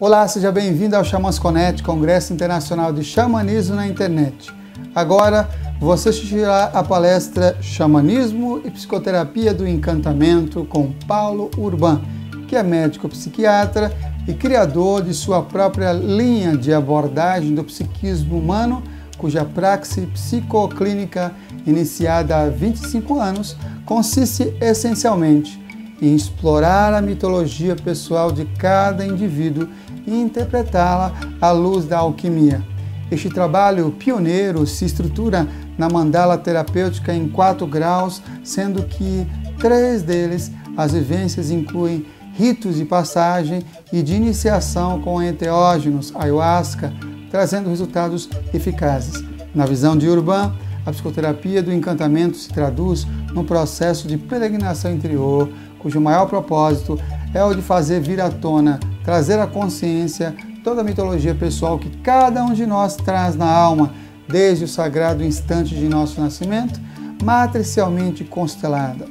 Olá, seja bem-vindo ao Xamãs Connect, Congresso Internacional de Xamanismo na Internet. Agora, você assistirá a palestra Xamanismo e Psicoterapia do Encantamento com Paulo Urban, que é médico psiquiatra e criador de sua própria linha de abordagem do psiquismo humano, cuja praxe psicoclínica, iniciada há 25 anos, consiste essencialmente e explorar a mitologia pessoal de cada indivíduo e interpretá-la à luz da alquimia. Este trabalho pioneiro se estrutura na mandala terapêutica em quatro graus, sendo que três deles, as vivências, incluem ritos de passagem e de iniciação com enteógenos, ayahuasca, trazendo resultados eficazes. Na visão de Urban, a psicoterapia do encantamento se traduz num processo de peregrinação interior, cujo maior propósito é o de fazer vir à tona, trazer à consciência toda a mitologia pessoal que cada um de nós traz na alma, desde o sagrado instante de nosso nascimento, matricialmente constelada.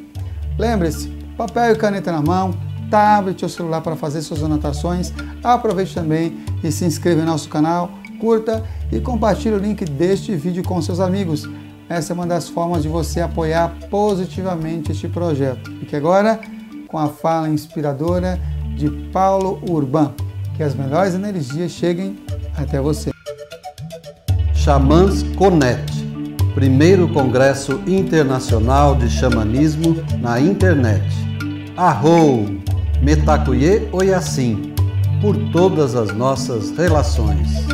Lembre-se, papel e caneta na mão, tablet ou celular para fazer suas anotações. Aproveite também e se inscreva em nosso canal, curta e compartilhe o link deste vídeo com seus amigos. Essa é uma das formas de você apoiar positivamente este projeto. E agora com a fala inspiradora de Paulo Urban. Que as melhores energias cheguem até você. Xamãs Connect primeiro Congresso Internacional de Xamanismo na internet. Arrou! Metacuye Oyassim, por todas as nossas relações.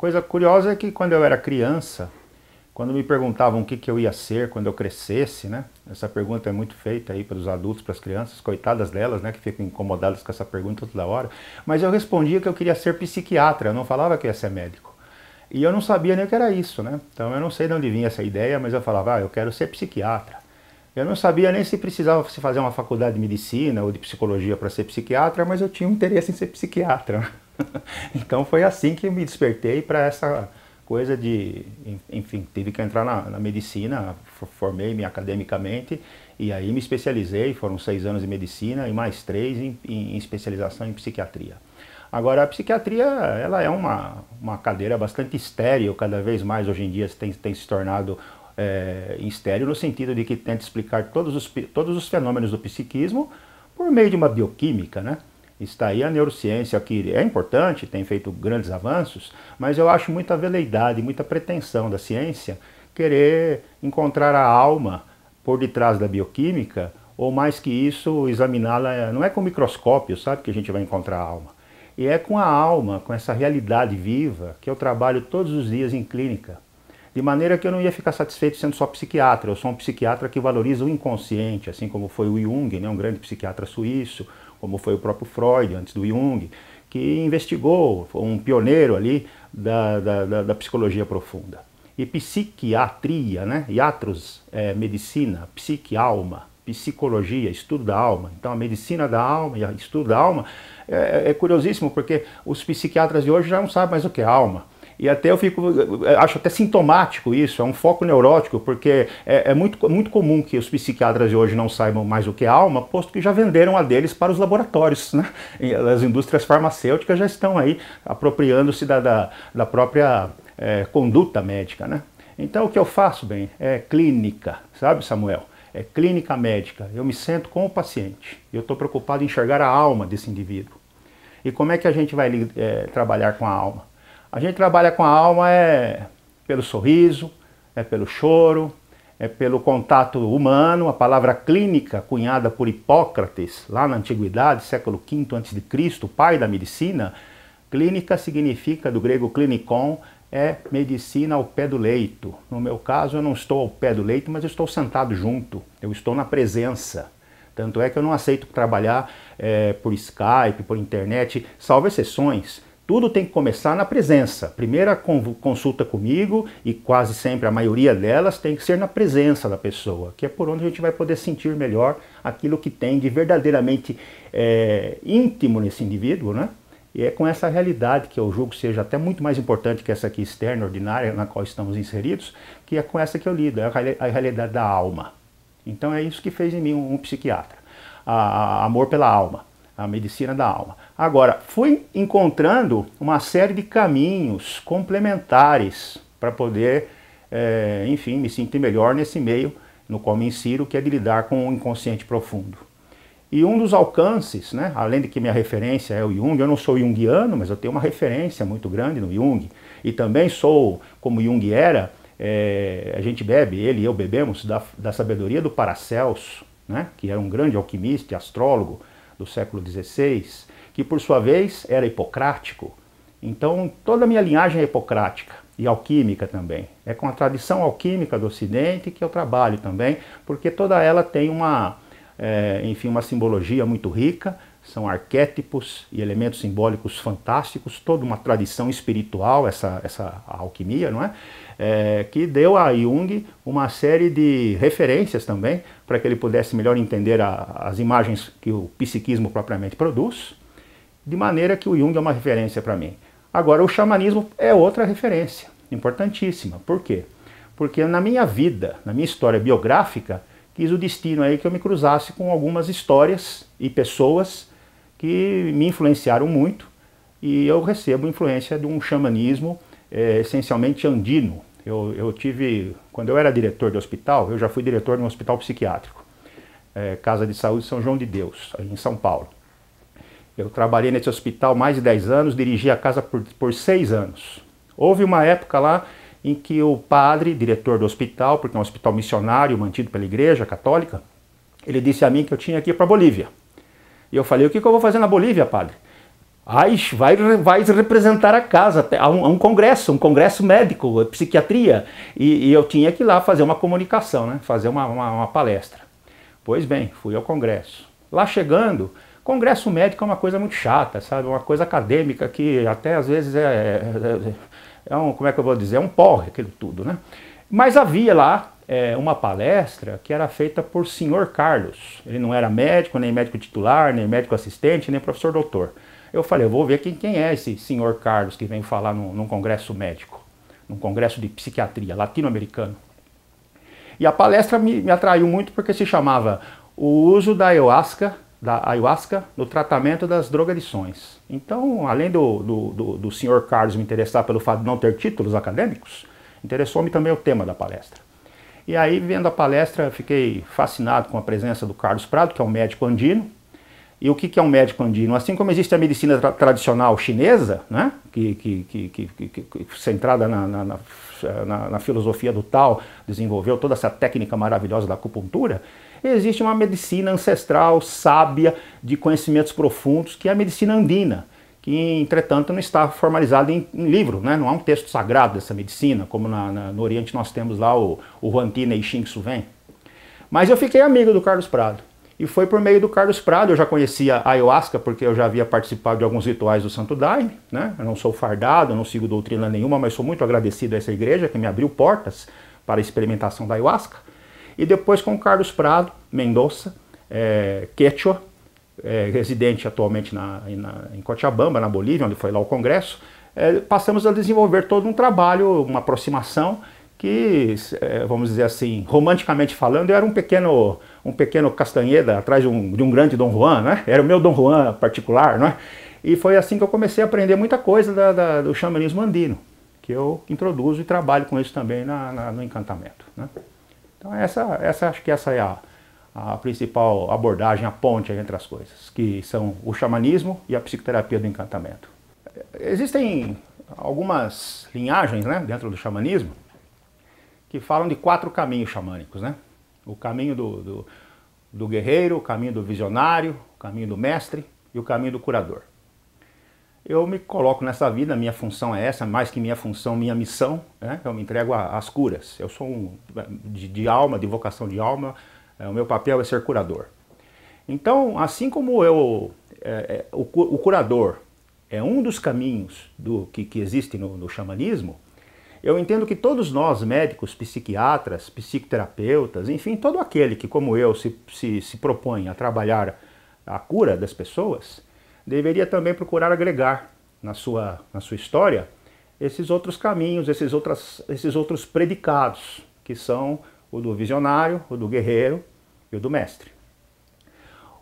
coisa curiosa é que quando eu era criança, quando me perguntavam o que, que eu ia ser quando eu crescesse, né? Essa pergunta é muito feita aí pelos adultos, para as crianças, coitadas delas, né? Que ficam incomodadas com essa pergunta toda hora. Mas eu respondia que eu queria ser psiquiatra, eu não falava que eu ia ser médico. E eu não sabia nem o que era isso, né? Então eu não sei de onde vinha essa ideia, mas eu falava, ah, eu quero ser psiquiatra. Eu não sabia nem se precisava se fazer uma faculdade de medicina ou de psicologia para ser psiquiatra, mas eu tinha um interesse em ser psiquiatra. então foi assim que me despertei para essa coisa de, enfim, tive que entrar na, na medicina, formei-me academicamente e aí me especializei, foram seis anos de medicina e mais três em, em, em especialização em psiquiatria. Agora, a psiquiatria ela é uma, uma cadeira bastante estéreo, cada vez mais hoje em dia tem, tem se tornado é, eh, estéreo no sentido de que tenta explicar todos os, todos os fenômenos do psiquismo por meio de uma bioquímica, né? Está aí a neurociência, que é importante, tem feito grandes avanços, mas eu acho muita veleidade, muita pretensão da ciência querer encontrar a alma por detrás da bioquímica, ou mais que isso, examiná-la, eh, não é com microscópio, sabe, que a gente vai encontrar a alma. E é com a alma, com essa realidade viva, que eu trabalho todos os dias em clínica. De maneira que eu não ia ficar satisfeito sendo só psiquiatra. Eu sou um psiquiatra que valoriza o inconsciente, assim como foi o Jung, né, um grande psiquiatra suíço, como foi o próprio Freud, antes do Jung, que investigou, foi um pioneiro ali da, da, da, da psicologia profunda. E psiquiatria, né? Iatros é medicina, psique alma, psicologia, estudo da alma. Então a medicina da alma e o estudo da alma é, é, curiosíssimo porque os psiquiatras de hoje já não sabem mais o que é alma. E até eu fico, acho até sintomático isso, é um foco neurótico, porque é, é, muito, muito comum que os psiquiatras de hoje não saibam mais o que é alma, posto que já venderam a deles para os laboratórios. Né? as indústrias farmacêuticas já estão aí apropriando-se da, da, da, própria é, conduta médica. Né? Então o que eu faço, bem, é clínica, sabe, Samuel? É clínica médica. Eu me sento com o paciente. Eu estou preocupado em enxergar a alma desse indivíduo. E como é que a gente vai é, trabalhar com a alma? A gente trabalha com a alma é pelo sorriso, é pelo choro, é pelo contato humano. A palavra clínica, cunhada por Hipócrates, lá na antiguidade, século V a.C., pai da medicina, clínica significa do grego clinicon, é medicina ao pé do leito. No meu caso, eu não estou ao pé do leito, mas eu estou sentado junto, eu estou na presença. Tanto é que eu não aceito trabalhar é, por Skype, por internet, salvo exceções tudo tem que começar na presença. Primeira consulta comigo, e quase sempre a maioria delas tem que ser na presença da pessoa, que é por onde a gente vai poder sentir melhor aquilo que tem de verdadeiramente é, íntimo nesse indivíduo, né? E é com essa realidade que eu julgo seja até muito mais importante que essa aqui externa, ordinária, na qual estamos inseridos, que é com essa que eu lido, é a realidade da alma. Então é isso que fez em mim um, um psiquiatra, a, a, amor pela alma a medicina da alma. Agora, fui encontrando uma série de caminhos complementares para poder, é, enfim, me sentir melhor nesse meio no qual me insiro, que é de lidar com o inconsciente profundo. E um dos alcances, né, além de que minha referência é o Jung, eu não sou junguiano, mas eu tenho uma referência muito grande no Jung, e também sou, como Jung era, é, a gente bebe, ele e eu bebemos, da, da sabedoria do Paracelso, né, que era um grande alquimista e astrólogo, do século XVI, que por sua vez era hipocrático. Então toda a minha linhagem é hipocrática e alquímica também. É com a tradição alquímica do Ocidente que eu trabalho também, porque toda ela tem uma, é, enfim, uma simbologia muito rica, são arquétipos e elementos simbólicos fantásticos, toda uma tradição espiritual, essa, essa alquimia, não é? é, que deu a Jung uma série de referências também para que ele pudesse melhor entender a, as imagens que o psiquismo propriamente produz, de maneira que o Jung é uma referência para mim. Agora, o xamanismo é outra referência, importantíssima. Por quê? Porque na minha vida, na minha história biográfica, quis o destino aí que eu me cruzasse com algumas histórias e pessoas que me influenciaram muito e eu recebo influência de um xamanismo é, essencialmente andino, eu, eu tive, quando eu era diretor de hospital, eu já fui diretor de um hospital psiquiátrico, é, Casa de Saúde São João de Deus, em São Paulo. Eu trabalhei nesse hospital mais de 10 anos, dirigi a casa por, por 6 anos. Houve uma época lá em que o padre, diretor do hospital, porque é um hospital missionário mantido pela igreja católica, ele disse a mim que eu tinha que ir para a Bolívia. E eu falei, o que, que eu vou fazer na Bolívia, padre? vai, vai representar a casa a um, a um, congresso, um congresso médico, psiquiatria. E, e, eu tinha que ir lá fazer uma comunicação, né? fazer uma, uma, uma palestra. Pois bem, fui ao congresso. Lá chegando, congresso médico é uma coisa muito chata, sabe? Uma coisa acadêmica que até às vezes é, é, é, é um, como é que eu vou dizer, é um porre aquilo tudo, né? Mas havia lá é, uma palestra que era feita por senhor Carlos. Ele não era médico, nem médico titular, nem médico assistente, nem professor doutor. Eu falei, eu vou ver quem, quem é esse senhor Carlos que vem falar num, num congresso médico, num congresso de psiquiatria latino-americano. E a palestra me, me atraiu muito porque se chamava O uso da ayahuasca, da ayahuasca no tratamento das drogadições. Então, além do, do, do, do senhor Carlos me interessar pelo fato de não ter títulos acadêmicos, interessou-me também o tema da palestra. E aí, vendo a palestra, fiquei fascinado com a presença do Carlos Prado, que é um médico andino, e o que é um médico andino? Assim como existe a medicina tra tradicional chinesa, né? que, que, que, que, que centrada na, na, na, na, filosofia do Tao, desenvolveu toda essa técnica maravilhosa da acupuntura, existe uma medicina ancestral, sábia, de conhecimentos profundos, que é a medicina andina, que, entretanto, não está formalizada em, em livro, né? não há um texto sagrado dessa medicina, como na, na, no Oriente nós temos lá o, o e Neixing Suven. Mas eu fiquei amigo do Carlos Prado. E foi por meio do Carlos Prado, eu já conhecia a ayahuasca, porque eu já havia participado de alguns rituais do Santo Daime, né? Eu não sou fardado, eu não sigo doutrina nenhuma, mas sou muito agradecido a essa igreja que me abriu portas para a experimentação da ayahuasca. E depois com o Carlos Prado, Mendonça, é, Quechua, é, residente atualmente na, na, em Cochabamba, na Bolívia, onde foi lá o congresso, é, passamos a desenvolver todo um trabalho, uma aproximação que, é, vamos dizer assim, romanticamente falando, eu era um pequeno, um pequeno Castanheda atrás de um, de um grande Dom Juan, né? Era o meu Dom Juan particular, é? E foi assim que eu comecei a aprender muita coisa da, da, do xamanismo andino, que eu introduzo e trabalho com isso também na, na, no encantamento, né? Então essa, essa, acho que essa é a, a principal abordagem, a ponte entre as coisas, que são o xamanismo e a psicoterapia do encantamento. Existem algumas linhagens né, dentro do xamanismo, que falam de quatro caminhos xamânicos, né? O caminho do, do, do guerreiro, o caminho do visionário, o caminho do mestre e o caminho do curador. Eu me coloco nessa vida, minha função é essa, mais que minha função, minha missão, né? eu me entrego às curas. Eu sou um, de, de alma, de vocação de alma, é, o meu papel é ser curador. Então, assim como eu, é, é o, o, curador é um dos caminhos do que, que existe no, no xamanismo, eu entendo que todos nós, médicos, psiquiatras, psicoterapeutas, enfim, todo aquele que, como eu, se, se, se propõe a trabalhar a cura das pessoas, deveria também procurar agregar na sua, na sua história esses outros caminhos, esses, outras, esses outros predicados, que são o do visionário, o do guerreiro e o do mestre.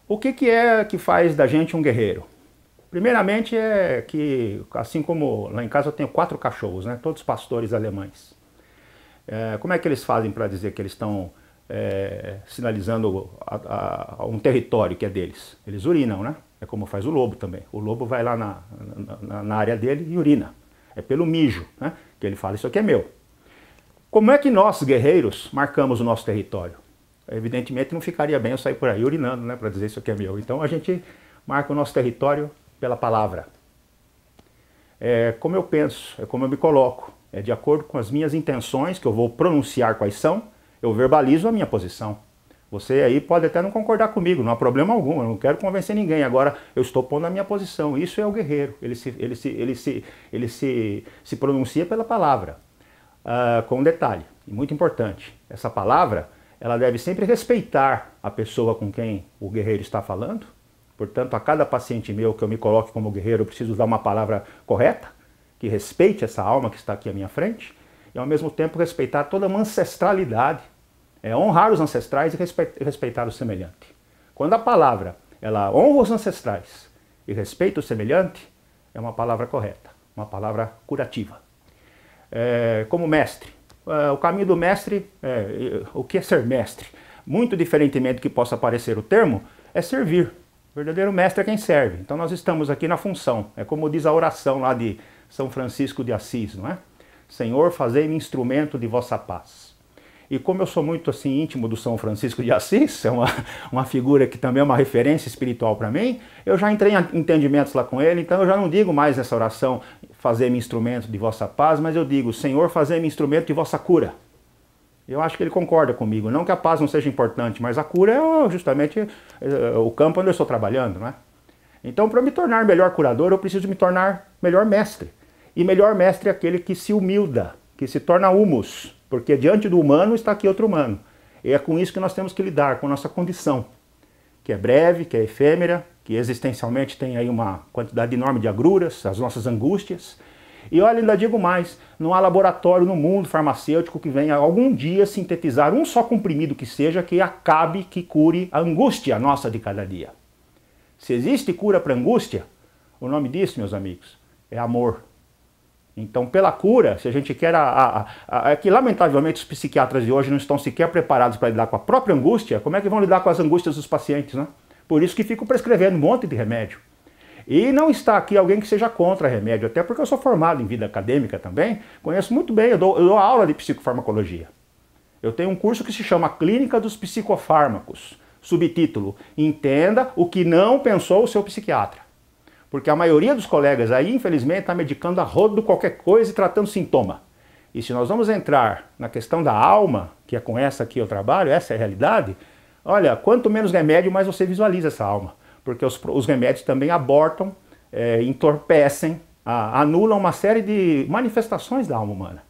O que, que é que faz da gente um guerreiro? Primeiramente é que, assim como lá em casa eu tenho quatro cachorros, né? Todos pastores alemães. É, como é que eles fazem para dizer que eles estão é, sinalizando a, a, um território que é deles? Eles urinam, né? É como faz o lobo também. O lobo vai lá na, na, na área dele e urina. É pelo mijo, né? Que ele fala, isso aqui é meu. Como é que nós, guerreiros, marcamos o nosso território? Evidentemente não ficaria bem eu sair por aí urinando, né? Para dizer isso aqui é meu. Então a gente marca o nosso território pela palavra. É como eu penso, é como eu me coloco, é de acordo com as minhas intenções, que eu vou pronunciar quais são, eu verbalizo a minha posição. Você aí pode até não concordar comigo, não há problema algum, eu não quero convencer ninguém. Agora, eu estou pondo a minha posição. Isso é o guerreiro, ele se, ele se, ele se, ele se, se pronuncia pela palavra. Uh, com um detalhe, muito importante: essa palavra ela deve sempre respeitar a pessoa com quem o guerreiro está falando, Portanto, a cada paciente meu que eu me coloque como guerreiro, eu preciso dar uma palavra correta, que respeite essa alma que está aqui à minha frente, e ao mesmo tempo respeitar toda uma ancestralidade. É honrar os ancestrais e respeitar o semelhante. Quando a palavra ela honra os ancestrais e respeita o semelhante, é uma palavra correta, uma palavra curativa. É, como mestre, é, o caminho do mestre, é, o que é ser mestre? Muito diferentemente do que possa parecer o termo, é servir verdadeiro mestre é quem serve. Então nós estamos aqui na função. É como diz a oração lá de São Francisco de Assis, não é? Senhor, fazei-me instrumento de vossa paz. E como eu sou muito assim íntimo do São Francisco de Assis, é uma, uma figura que também é uma referência espiritual para mim, eu já entrei em entendimentos lá com ele, então eu já não digo mais essa oração, fazer-me instrumento de vossa paz, mas eu digo, Senhor, fazer-me instrumento de vossa cura. Eu acho que ele concorda comigo. Não que a paz não seja importante, mas a cura é justamente é, o campo onde eu estou trabalhando, né? Então, para me tornar melhor curador, eu preciso me tornar melhor mestre. E melhor mestre é aquele que se humilda, que se torna humus, porque diante do humano está aqui outro humano. E é com isso que nós temos que lidar, com a nossa condição, que é breve, que é efêmera, que existencialmente tem aí uma quantidade enorme de agruras, as nossas angústias, e olha, ainda digo mais, não há laboratório no mundo farmacêutico que venha algum dia sintetizar um só comprimido que seja que acabe, que cure a angústia nossa de cada dia. Se existe cura para angústia, o nome disso, meus amigos, é amor. Então, pela cura, se a gente quer a, a, a, a, é que lamentavelmente os psiquiatras de hoje não estão sequer preparados para lidar com a própria angústia, como é que vão lidar com as angústias dos pacientes, né? Por isso que ficam prescrevendo um monte de remédio. E não está aqui alguém que seja contra remédio, até porque eu sou formado em vida acadêmica também, conheço muito bem, eu dou, eu dou aula de psicofarmacologia. Eu tenho um curso que se chama Clínica dos Psicofármacos. Subtítulo: Entenda o que não pensou o seu psiquiatra. Porque a maioria dos colegas aí, infelizmente, está medicando a rodo qualquer coisa e tratando sintoma. E se nós vamos entrar na questão da alma, que é com essa que eu trabalho, essa é a realidade, olha, quanto menos remédio, mais você visualiza essa alma porque os, os remédios também abortam, é, entorpecem, a, anulam uma série de manifestações da alma humana.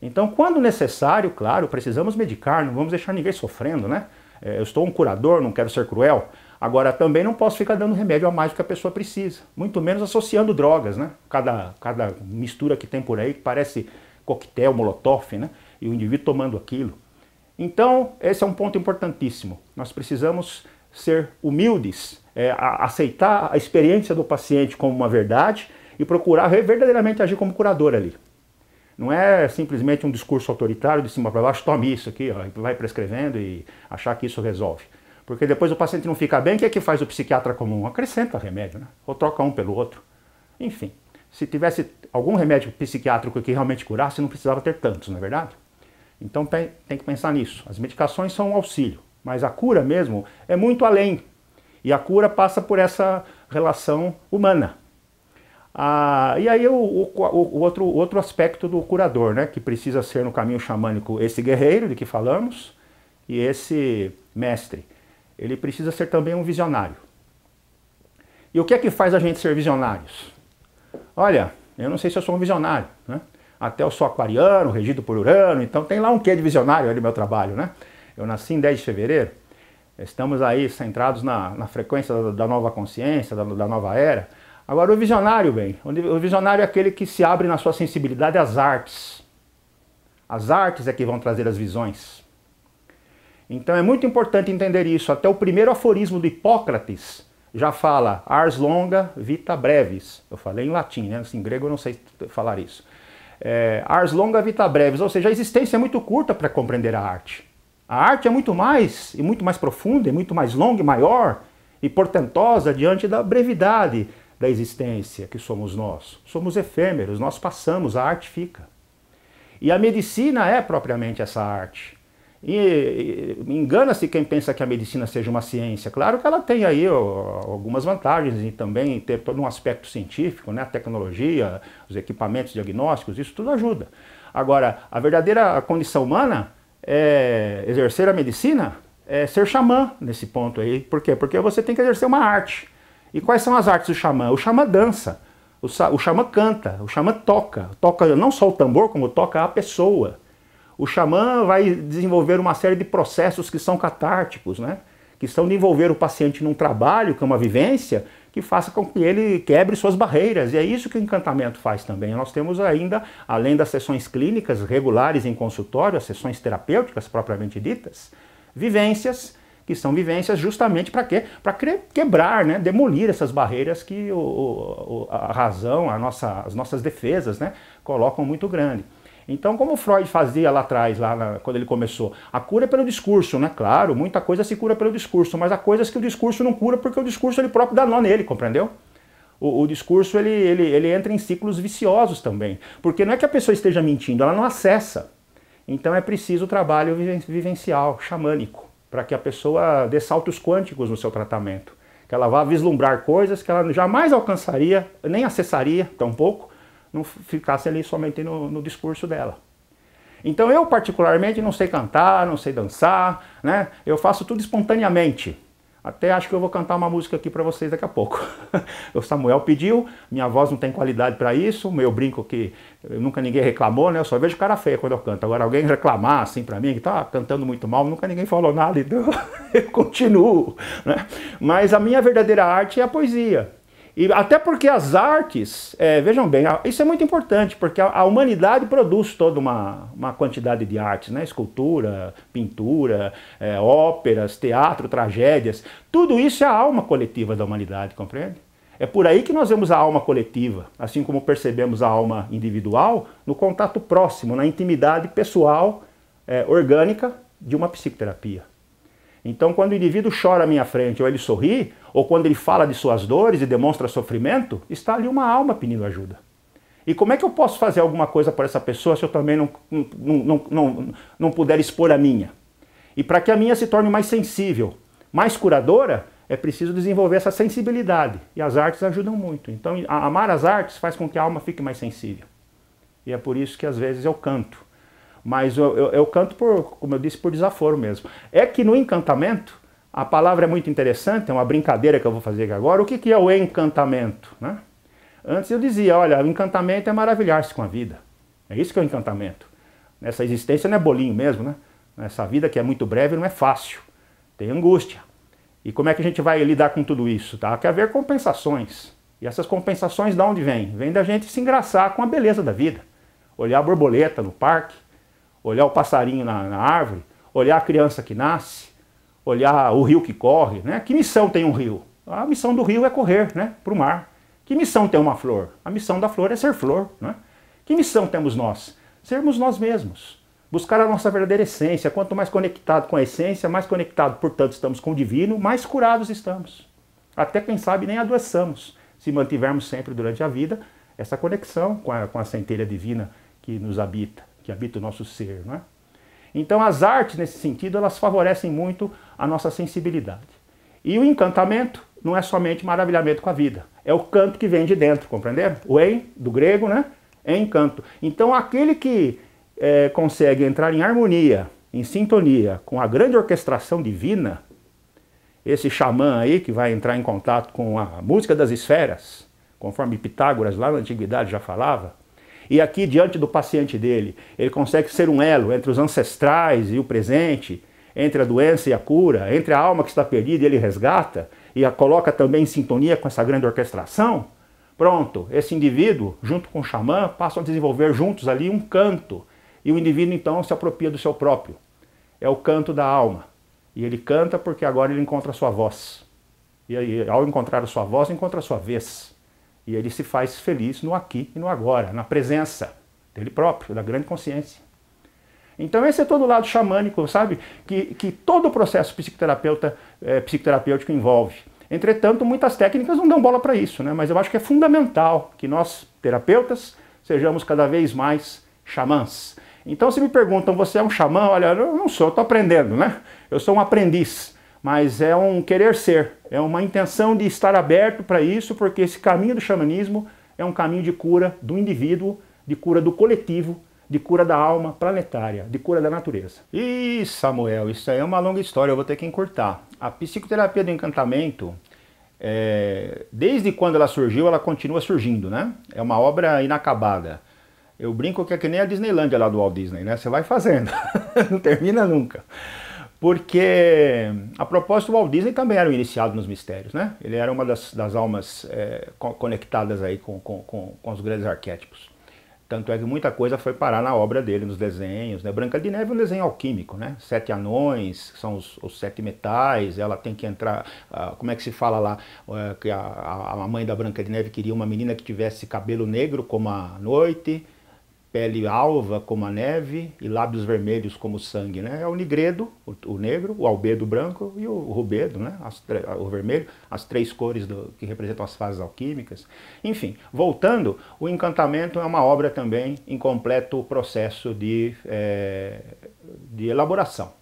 Então, quando necessário, claro, precisamos medicar, não vamos deixar ninguém sofrendo, né? É, eu estou um curador, não quero ser cruel. Agora, também não posso ficar dando remédio a mais do que a pessoa precisa, muito menos associando drogas, né? Cada, cada mistura que tem por aí, que parece coquetel, molotov, né? E o indivíduo tomando aquilo. Então, esse é um ponto importantíssimo. Nós precisamos ser humildes é, aceitar a experiência do paciente como uma verdade e procurar verdadeiramente agir como curador ali. Não é simplesmente um discurso autoritário de cima para baixo, tome isso aqui, ó, vai prescrevendo e achar que isso resolve. Porque depois o paciente não fica bem, o que é que faz o psiquiatra comum? Acrescenta remédio, né? ou troca um pelo outro. Enfim, se tivesse algum remédio psiquiátrico que realmente curasse, não precisava ter tantos, não é verdade? Então tem, tem que pensar nisso. As medicações são um auxílio, mas a cura mesmo é muito além e a cura passa por essa relação humana. Ah, e aí o, o, o, outro, outro aspecto do curador, né, que precisa ser no caminho xamânico esse guerreiro de que falamos e esse mestre. Ele precisa ser também um visionário. E o que é que faz a gente ser visionários? Olha, eu não sei se eu sou um visionário, né? Até eu sou aquariano, regido por Urano, então tem lá um quê de visionário ali no meu trabalho, né? Eu nasci em 10 de fevereiro, Estamos aí centrados na, na frequência da, da, nova consciência, da, da, nova era. Agora, o visionário, bem, o visionário é aquele que se abre na sua sensibilidade às artes. As artes é que vão trazer as visões. Então é muito importante entender isso. Até o primeiro aforismo do Hipócrates já fala ars longa vita brevis. Eu falei em latim, né? Assim, em grego eu não sei falar isso. É, ars longa vita brevis, ou seja, a existência é muito curta para compreender a arte. A arte é muito mais, e muito mais profunda, e muito mais longa e maior e portentosa diante da brevidade da existência que somos nós. Somos efêmeros, nós passamos, a arte fica. E a medicina é propriamente essa arte. E, e engana-se quem pensa que a medicina seja uma ciência. Claro que ela tem aí ó, algumas vantagens e também ter todo um aspecto científico, né? a tecnologia, os equipamentos diagnósticos, isso tudo ajuda. Agora, a verdadeira condição humana é, exercer a medicina é ser xamã nesse ponto aí. Por quê? Porque você tem que exercer uma arte. E quais são as artes do xamã? O xamã dança, o, o xamã canta, o xamã toca. Toca não só o tambor, como toca a pessoa. O xamã vai desenvolver uma série de processos que são catárticos, né? que são de envolver o paciente num trabalho, que é uma vivência, que faça com que ele quebre suas barreiras. E é isso que o encantamento faz também. Nós temos ainda, além das sessões clínicas regulares em consultório, as sessões terapêuticas propriamente ditas, vivências que são vivências justamente para quê? Para quebrar, né? demolir essas barreiras que o, o, a razão, a nossa, as nossas defesas né? colocam muito grande. Então, como Freud fazia lá atrás, lá na, quando ele começou, a cura é pelo discurso, né? Claro, muita coisa se cura pelo discurso, mas há coisas que o discurso não cura porque o discurso ele próprio dá nó nele, compreendeu? O, o, discurso ele, ele, ele entra em ciclos viciosos também, porque não é que a pessoa esteja mentindo, ela não acessa. Então é preciso trabalho vivencial, xamânico, para que a pessoa dê saltos quânticos no seu tratamento, que ela vá vislumbrar coisas que ela jamais alcançaria, nem acessaria, tampouco, não ficasse ali somente no, no discurso dela. Então eu particularmente não sei cantar, não sei dançar, né? Eu faço tudo espontaneamente. Até acho que eu vou cantar uma música aqui para vocês daqui a pouco. o Samuel pediu, minha voz não tem qualidade para isso, meu brinco que nunca ninguém reclamou, né? Eu só vejo cara feia quando eu canto. Agora alguém reclamar assim para mim que tá cantando muito mal, nunca ninguém falou nada, então eu continuo, né? Mas a minha verdadeira arte é a poesia. E até porque as artes, é, vejam bem, isso é muito importante, porque a, a, humanidade produz toda uma, uma quantidade de artes, né? Escultura, pintura, é, óperas, teatro, tragédias. Tudo isso é a alma coletiva da humanidade, compreende? É por aí que nós vemos a alma coletiva, assim como percebemos a alma individual no contato próximo, na intimidade pessoal, é, orgânica de uma psicoterapia. Então, quando o indivíduo chora à minha frente ou ele sorri, ou quando ele fala de suas dores e demonstra sofrimento, está ali uma alma pedindo ajuda. E como é que eu posso fazer alguma coisa para essa pessoa se eu também não, não, não, não, não puder expor a minha? E para que a minha se torne mais sensível, mais curadora, é preciso desenvolver essa sensibilidade. E as artes ajudam muito. Então, amar as artes faz com que a alma fique mais sensível. E é por isso que às vezes eu canto. Mas eu, eu, eu canto por, como eu disse, por desaforo mesmo. É que no encantamento a palavra é muito interessante, é uma brincadeira que eu vou fazer aqui agora. O que, é o encantamento? Né? Antes eu dizia, olha, o encantamento é maravilhar-se com a vida. É isso que é o encantamento. Nessa existência não é bolinho mesmo, né? Nessa vida que é muito breve não é fácil. Tem angústia. E como é que a gente vai lidar com tudo isso? Tá? Quer haver compensações. E essas compensações de onde vêm? Vem da gente se engraçar com a beleza da vida. Olhar a borboleta no parque, olhar o passarinho na, na árvore, olhar a criança que nasce, olhar o rio que corre, né? Que missão tem um rio? A missão do rio é correr, né, para o mar. Que missão tem uma flor? A missão da flor é ser flor, né? Que missão temos nós? Sermos nós mesmos. Buscar a nossa verdadeira essência. Quanto mais conectado com a essência, mais conectado, portanto, estamos com o divino, mais curados estamos. Até, quem sabe, nem adoçamos, se mantivermos sempre durante a vida essa conexão com a, com a centelha divina que nos habita, que habita o nosso ser, não é? Então as artes nesse sentido, elas favorecem muito a nossa sensibilidade. E o encantamento não é somente maravilhamento com a vida, é o canto que vem de dentro, compreenderam? O em, do grego, né? É encanto. Então aquele que é, consegue entrar em harmonia, em sintonia com a grande orquestração divina, esse xamã aí que vai entrar em contato com a música das esferas, conforme Pitágoras lá na antiguidade já falava, e aqui diante do paciente dele, ele consegue ser um elo entre os ancestrais e o presente, entre a doença e a cura, entre a alma que está perdida e ele resgata, e a coloca também em sintonia com essa grande orquestração, pronto, esse indivíduo, junto com o xamã, passam a desenvolver juntos ali um canto, e o indivíduo então se apropria do seu próprio. É o canto da alma. E ele canta porque agora ele encontra a sua voz. E aí, ao encontrar a sua voz, encontra a sua vez. E ele se faz feliz no aqui e no agora, na presença dele próprio, da grande consciência. Então esse é todo o lado xamânico, sabe? Que, que todo o processo psicoterapeuta, é, psicoterapêutico envolve. Entretanto, muitas técnicas não dão bola para isso, né? mas eu acho que é fundamental que nós, terapeutas, sejamos cada vez mais xamãs. Então, se me perguntam, você é um xamã? Olha, eu não sou, eu estou aprendendo, né? Eu sou um aprendiz mas é um querer ser, é uma intenção de estar aberto para isso, porque esse caminho do xamanismo é um caminho de cura do indivíduo, de cura do coletivo, de cura da alma planetária, de cura da natureza. E Samuel, isso aí é uma longa história, eu vou ter que encurtar. A psicoterapia do encantamento, é, desde quando ela surgiu, ela continua surgindo, né? É uma obra inacabada. Eu brinco que é que nem a Disneylândia lá do Walt Disney, né? Você vai fazendo, não termina nunca porque a propósito o Walt Disney também era o iniciado nos mistérios, né? Ele era uma das, das almas é, co conectadas aí com, com, com, com, os grandes arquétipos. Tanto é que muita coisa foi parar na obra dele, nos desenhos. Né? Branca de Neve é um desenho alquímico, né? Sete anões, são os, os sete metais, ela tem que entrar. Ah, como é que se fala lá? É, que a, a mãe da Branca de Neve queria uma menina que tivesse cabelo negro como a noite pele alva como a neve e lábios vermelhos como o sangue, né? É o nigredo, o, o negro, o albedo branco e o, rubedo, né? As, o vermelho, as três cores do, que representam as fases alquímicas. Enfim, voltando, o encantamento é uma obra também em completo processo de, é, de elaboração.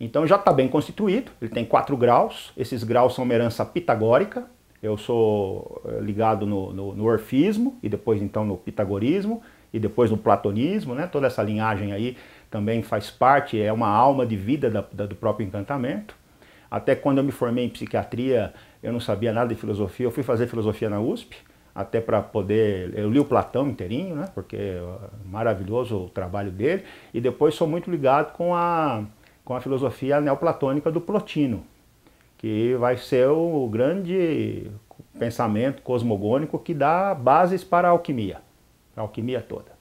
Então já está bem constituído, ele tem quatro graus, esses graus são uma herança pitagórica, eu sou eh, ligado no, no, no orfismo e depois então no pitagorismo, e depois no platonismo, né? toda essa linhagem aí também faz parte, é uma alma de vida da, da, do próprio encantamento. Até quando eu me formei em psiquiatria, eu não sabia nada de filosofia, eu fui fazer filosofia na USP, até para poder. Eu li o Platão inteirinho, né? Porque é maravilhoso o trabalho dele, e depois sou muito ligado com a, com a filosofia neoplatônica do Plotino, que vai ser o grande pensamento cosmogônico que dá bases para a alquimia alquimia toda.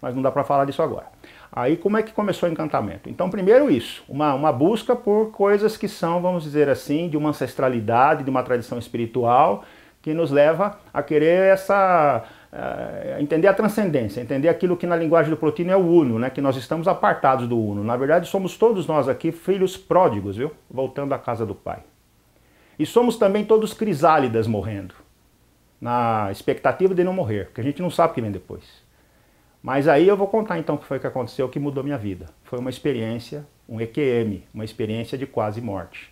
Mas não dá para falar disso agora. Aí como é que começou o encantamento? Então, primeiro isso, uma, uma busca por coisas que são, vamos dizer assim, de uma ancestralidade, de uma tradição espiritual, que nos leva a querer essa Uh, entender a transcendência, entender aquilo que na linguagem do Plotino é o uno, né? que nós estamos apartados do uno. Na verdade, somos todos nós aqui filhos pródigos, viu? voltando à casa do Pai. E somos também todos crisálidas morrendo na expectativa de não morrer, porque a gente não sabe o que vem depois. Mas aí eu vou contar então o que foi que aconteceu, o que mudou minha vida. Foi uma experiência, um EQM, uma experiência de quase morte.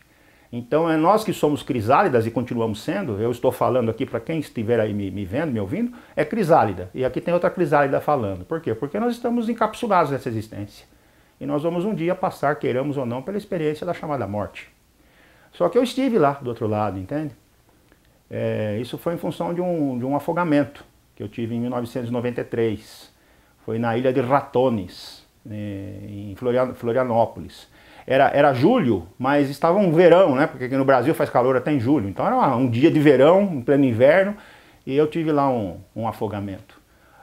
Então é nós que somos crisálidas e continuamos sendo, eu estou falando aqui para quem estiver aí me, me, vendo, me ouvindo, é crisálida. E aqui tem outra crisálida falando. Por quê? Porque nós estamos encapsulados nessa existência. E nós vamos um dia passar, queiramos ou não, pela experiência da chamada morte. Só que eu estive lá do outro lado, entende? É, isso foi em função de um, de um afogamento que eu tive em 1993. Foi na ilha de Ratones, né, em Florianópolis. Era, era julho, mas estava um verão, né? Porque aqui no Brasil faz calor até em julho. Então era um dia de verão, em pleno inverno, e eu tive lá um, um afogamento.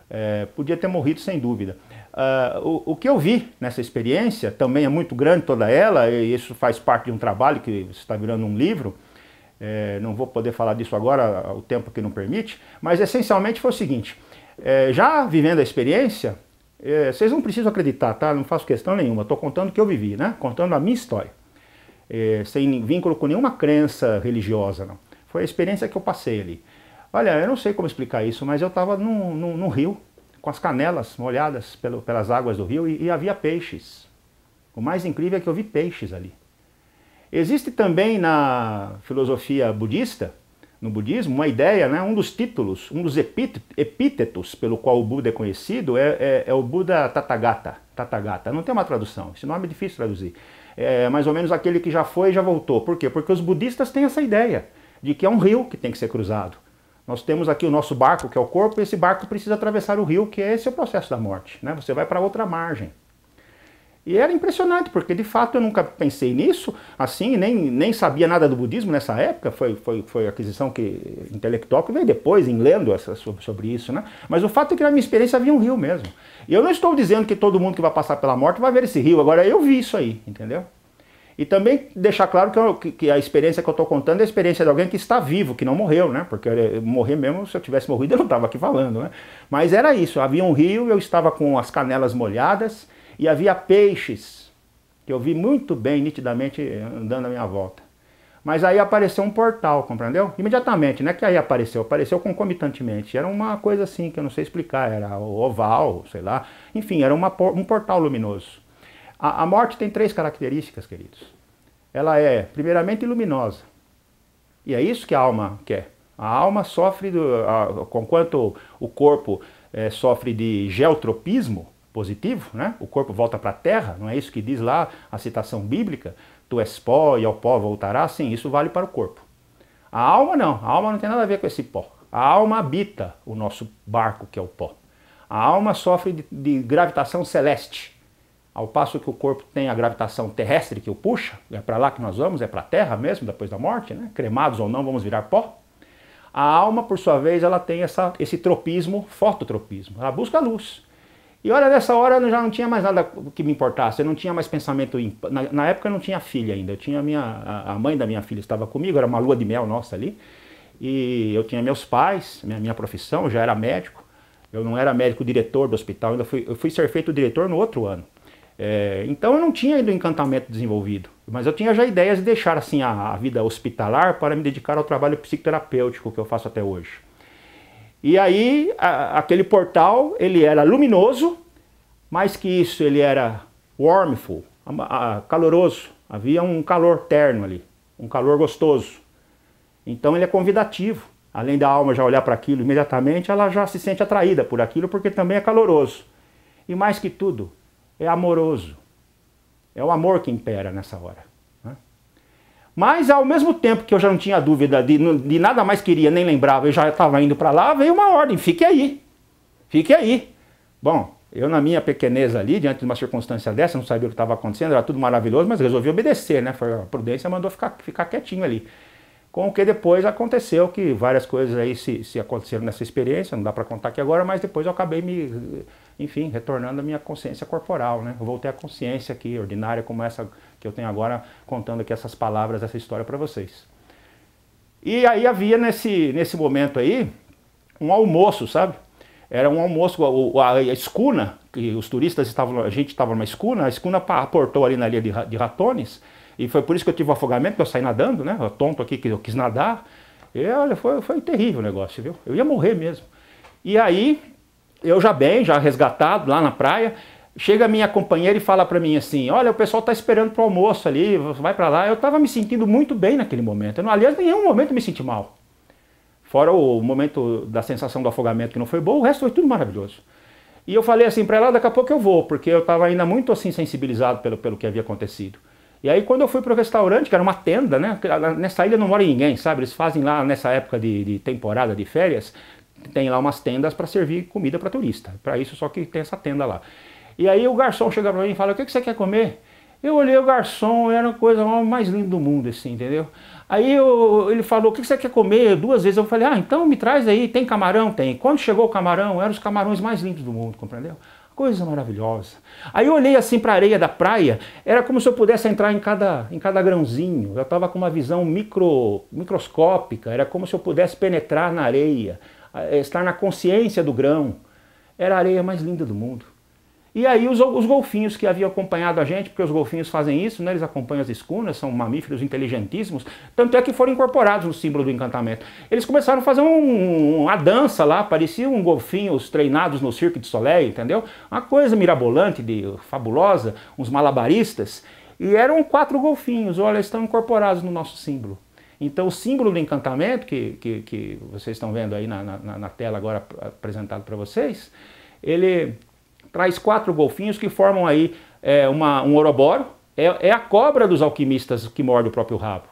É, podia ter morrido sem dúvida. Uh, o, o, que eu vi nessa experiência, também é muito grande toda ela, e isso faz parte de um trabalho que está virando um livro, é, não vou poder falar disso agora, o tempo que não permite, mas essencialmente foi o seguinte: é, já vivendo a experiência, é, vocês não precisam acreditar, tá? Não faço questão nenhuma, estou contando o que eu vivi, né? Contando a minha história, é, sem vínculo com nenhuma crença religiosa, não. Foi a experiência que eu passei ali. Olha, eu não sei como explicar isso, mas eu estava num, num, num, rio, com as canelas molhadas pelo, pelas águas do rio, e, e havia peixes. O mais incrível é que eu vi peixes ali. Existe também na filosofia budista, no budismo, uma ideia, né? um dos títulos, um dos epítetos pelo qual o Buda é conhecido é, é, é o Buda Tathagata. Tathagata. Não tem uma tradução, esse nome é difícil traduzir. É mais ou menos aquele que já foi e já voltou. Por quê? Porque os budistas têm essa ideia de que é um rio que tem que ser cruzado. Nós temos aqui o nosso barco, que é o corpo, e esse barco precisa atravessar o rio, que é esse o processo da morte. Né? Você vai para outra margem. E era impressionante, porque de fato eu nunca pensei nisso, assim, nem, nem sabia nada do budismo nessa época, foi, foi, foi aquisição que, intelectual que veio depois, em lendo essa, sobre, isso, né? Mas o fato é que na minha experiência havia um rio mesmo. E eu não estou dizendo que todo mundo que vai passar pela morte vai ver esse rio, agora eu vi isso aí, entendeu? E também deixar claro que, eu, que a experiência que eu estou contando é a experiência de alguém que está vivo, que não morreu, né? Porque morrer mesmo, se eu tivesse morrido, eu não estava aqui falando, né? Mas era isso, havia um rio, eu estava com as canelas molhadas, e havia peixes, que eu vi muito bem, nitidamente, andando à minha volta. Mas aí apareceu um portal, compreendeu? Imediatamente, não é que aí apareceu, apareceu concomitantemente. Era uma coisa assim, que eu não sei explicar, era oval, sei lá. Enfim, era uma, um portal luminoso. A, a morte tem três características, queridos. Ela é, primeiramente, luminosa. E é isso que a alma quer. A alma sofre, do, a, conquanto o corpo é, sofre de geotropismo, positivo, né? o corpo volta para a terra, não é isso que diz lá a citação bíblica? Tu és pó e ao pó voltarás? Sim, isso vale para o corpo. A alma não, a alma não tem nada a ver com esse pó. A alma habita o nosso barco, que é o pó. A alma sofre de, de gravitação celeste. Ao passo que o corpo tem a gravitação terrestre que o puxa, é para lá que nós vamos, é para a terra mesmo, depois da morte, né? cremados ou não, vamos virar pó. A alma, por sua vez, ela tem essa, esse tropismo, fototropismo. Ela busca a luz. E olha, nessa hora eu já não tinha mais nada que me importasse, eu não tinha mais pensamento. Na, na época eu não tinha filha ainda, eu tinha minha, a, mãe da minha filha estava comigo, era uma lua de mel nossa ali, e eu tinha meus pais, minha, minha profissão, eu já era médico, eu não era médico diretor do hospital, fui, eu fui ser feito diretor no outro ano. É, então eu não tinha ainda o encantamento desenvolvido, mas eu tinha já ideias de deixar assim a, a vida hospitalar para me dedicar ao trabalho psicoterapêutico que eu faço até hoje. E aí a, aquele portal ele era luminoso, mais que isso ele era warmful, a, a, caloroso. Havia um calor terno ali, um calor gostoso. Então ele é convidativo. Além da alma já olhar para aquilo imediatamente, ela já se sente atraída por aquilo porque também é caloroso. E mais que tudo, é amoroso. É o amor que impera nessa hora. Mas ao mesmo tempo que eu já não tinha dúvida de, de nada mais queria, nem lembrava, eu já estava indo para lá, veio uma ordem, fique aí, fique aí. Bom, eu na minha pequenez ali, diante de uma circunstância dessa, não sabia o que estava acontecendo, era tudo maravilhoso, mas resolvi obedecer, né? Foi, a prudência mandou ficar, ficar quietinho ali. Com o que depois aconteceu, que várias coisas aí se, se aconteceram nessa experiência, não dá para contar aqui agora, mas depois eu acabei me, enfim, retornando à minha consciência corporal, né? Eu voltei à consciência aqui, ordinária, como essa que eu tenho agora contando aqui essas palavras, essa história para vocês. E aí havia nesse, nesse momento aí um almoço, sabe? Era um almoço, a, a, a escuna, que os turistas estavam, a gente estava numa escuna, a escuna aportou ali na linha de, de ratones, e foi por isso que eu tive um afogamento, que eu saí nadando, né? Eu tonto aqui que eu quis nadar. E olha, foi, foi terrível o negócio, viu? Eu ia morrer mesmo. E aí, eu já bem, já resgatado lá na praia, chega a minha companheira e fala para mim assim: Olha, o pessoal está esperando para o almoço ali, vai para lá. Eu estava me sentindo muito bem naquele momento. Eu, aliás, em nenhum momento me senti mal. Fora o momento da sensação do afogamento que não foi bom, o resto foi tudo maravilhoso. E eu falei assim para ela: ah, daqui a pouco eu vou, porque eu estava ainda muito assim sensibilizado pelo, pelo que havia acontecido. E aí, quando eu fui para o restaurante, que era uma tenda, né? Nessa ilha não mora ninguém, sabe? Eles fazem lá, nessa época de, de temporada, de férias, tem lá umas tendas para servir comida para turista. Para isso, só que tem essa tenda lá. E aí o garçom chega pra mim e fala, o que, que você quer comer? Eu olhei o garçom, era a coisa mais linda do mundo, assim, entendeu? Aí eu, ele falou, o que você quer comer? Duas vezes eu falei, ah, então me traz aí, tem camarão? Tem. Quando chegou o camarão, eram os camarões mais lindos do mundo, compreendeu? Coisa maravilhosa. Aí eu olhei assim para a areia da praia, era como se eu pudesse entrar em cada, em cada grãozinho. Eu estava com uma visão micro, microscópica, era como se eu pudesse penetrar na areia, estar na consciência do grão. Era a areia mais linda do mundo. E aí os, os, golfinhos que haviam acompanhado a gente, porque os golfinhos fazem isso, né? eles acompanham as escunas, são mamíferos inteligentíssimos, tanto é que foram incorporados no símbolo do encantamento. Eles começaram a fazer um, uma dança lá, pareciam um golfinhos treinados no Cirque de Soleil, entendeu? Uma coisa mirabolante, de, fabulosa, uns malabaristas. E eram quatro golfinhos, olha, estão incorporados no nosso símbolo. Então, o símbolo do encantamento, que, que, que vocês estão vendo aí na, na, na tela agora apresentado para vocês, ele traz quatro golfinhos que formam aí é, uma, um oroboro. É, é, a cobra dos alquimistas que morde o próprio rabo.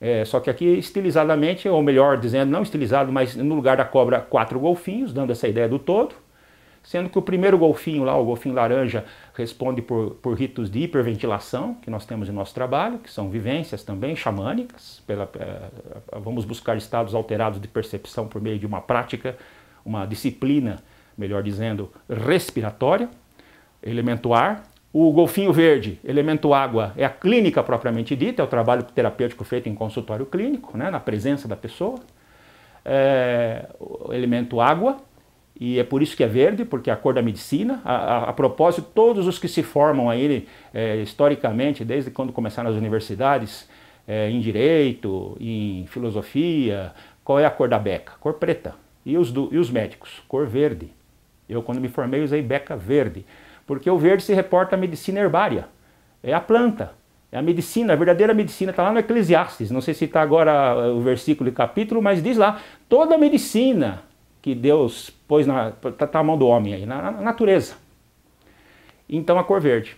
É, só que aqui estilizadamente, ou melhor dizendo, não estilizado, mas no lugar da cobra, quatro golfinhos, dando essa ideia do todo. Sendo que o primeiro golfinho lá, o golfinho laranja, responde por, por ritos de hiperventilação que nós temos em nosso trabalho, que são vivências também xamânicas. Pela, é, vamos buscar estados alterados de percepção por meio de uma prática, uma disciplina melhor dizendo, respiratória, elemento ar. O golfinho verde, elemento água, é a clínica propriamente dita, é o trabalho terapêutico feito em consultório clínico, né, na presença da pessoa. É, o elemento água, e é por isso que é verde, porque é a cor da medicina. A, a, a propósito, todos os que se formam aí é, historicamente, desde quando começaram as universidades, é, em direito, em filosofia, qual é a cor da beca? Cor preta. E os, do, e os médicos? Cor verde. Eu, quando me formei, usei beca verde, porque o verde se reporta à medicina herbária, é a planta, é a medicina, a verdadeira medicina está lá no Eclesiastes. Não sei se está agora eh, o versículo e capítulo, mas diz lá: toda a medicina que Deus pôs na tá, tá mão do homem aí, na, na, natureza. Então a cor verde,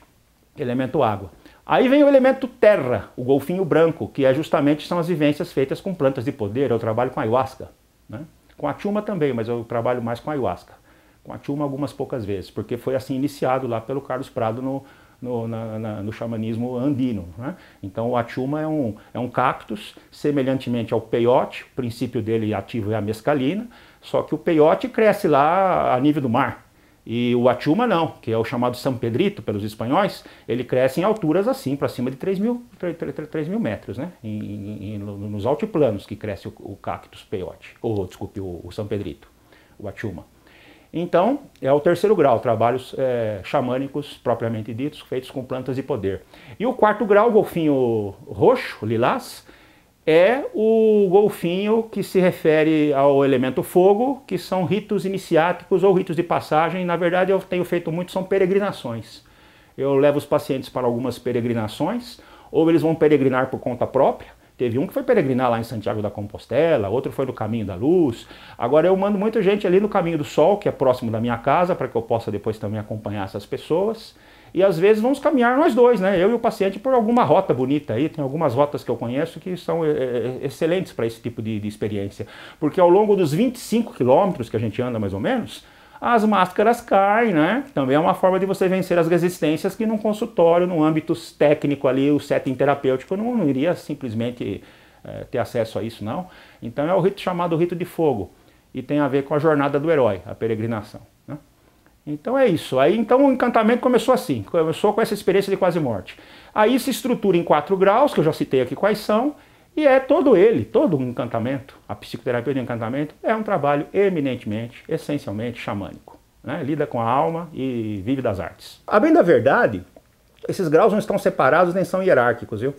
elemento água. Aí vem o elemento terra, o golfinho branco, que é justamente são as vivências feitas com plantas de poder. Eu trabalho com ayahuasca, né? com a chuma também, mas eu trabalho mais com ayahuasca com a Tchuma algumas poucas vezes, porque foi assim iniciado lá pelo Carlos Prado no, no, na, na, no xamanismo andino. Né? Então o Atchuma é um, é um cactus, semelhantemente ao peiote, o princípio dele ativo é a mescalina, só que o peiote cresce lá a nível do mar. E o Atchuma não, que é o chamado São Pedrito pelos espanhóis, ele cresce em alturas assim, para cima de 3 mil, 3, 3, 3 mil metros, né? Em, em, nos altiplanos que cresce o, o cactus peiote, ou desculpe, o, o São Pedrito, o Atchuma. Então, é o terceiro grau, trabalhos é, xamânicos propriamente ditos, feitos com plantas de poder. E o quarto grau, o golfinho roxo, lilás, é o golfinho que se refere ao elemento fogo, que são ritos iniciáticos ou ritos de passagem. Na verdade, eu tenho feito muito, são peregrinações. Eu levo os pacientes para algumas peregrinações, ou eles vão peregrinar por conta própria, Teve um que foi peregrinar lá em Santiago da Compostela, outro foi no Caminho da Luz. Agora eu mando muita gente ali no Caminho do Sol, que é próximo da minha casa, para que eu possa depois também acompanhar essas pessoas. E às vezes vamos caminhar nós dois, né? Eu e o paciente por alguma rota bonita aí. Tem algumas rotas que eu conheço que são é, excelentes para esse tipo de, de, experiência. Porque ao longo dos 25 quilômetros que a gente anda mais ou menos, as máscaras caem, né? Também é uma forma de você vencer as resistências que num consultório, no âmbito técnico ali, o setting terapêutico, não, não iria simplesmente é, ter acesso a isso, não. Então é o rito chamado rito de fogo e tem a ver com a jornada do herói, a peregrinação. Né? Então é isso. Aí então o encantamento começou assim, começou com essa experiência de quase morte. Aí se estrutura em quatro graus, que eu já citei aqui quais são, e é todo ele, todo o encantamento, a psicoterapia do encantamento, é um trabalho eminentemente, essencialmente xamânico. Né? Lida com a alma e vive das artes. A bem da verdade, esses graus não estão separados nem são hierárquicos, viu?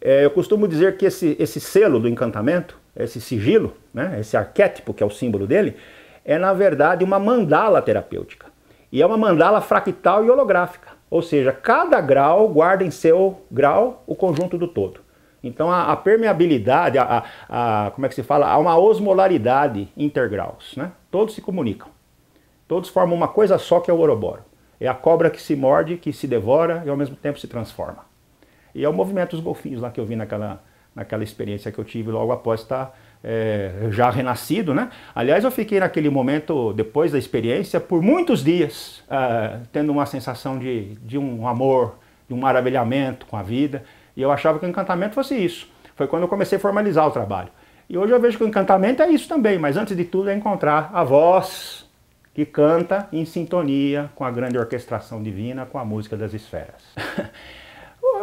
É, eu costumo dizer que esse, esse selo do encantamento, esse sigilo, né? esse arquétipo que é o símbolo dele, é na verdade uma mandala terapêutica. E é uma mandala fractal e holográfica. Ou seja, cada grau guarda em seu grau o conjunto do todo. Então a, a permeabilidade, a, a, como é que se fala? Há uma osmolaridade intergraus, né? Todos se comunicam. Todos formam uma coisa só que é o Ouroboro. É a cobra que se morde, que se devora e ao mesmo tempo se transforma. E é o movimento dos golfinhos lá que eu vi naquela, naquela experiência que eu tive logo após tá, estar eh, é, já renascido, né? Aliás, eu fiquei naquele momento, depois da experiência, por muitos dias, uh, tendo uma sensação de, de um amor, de um maravilhamento com a vida e eu achava que o encantamento fosse isso. Foi quando eu comecei a formalizar o trabalho. E hoje eu vejo que o encantamento é isso também, mas antes de tudo é encontrar a voz que canta em sintonia com a grande orquestração divina, com a música das esferas.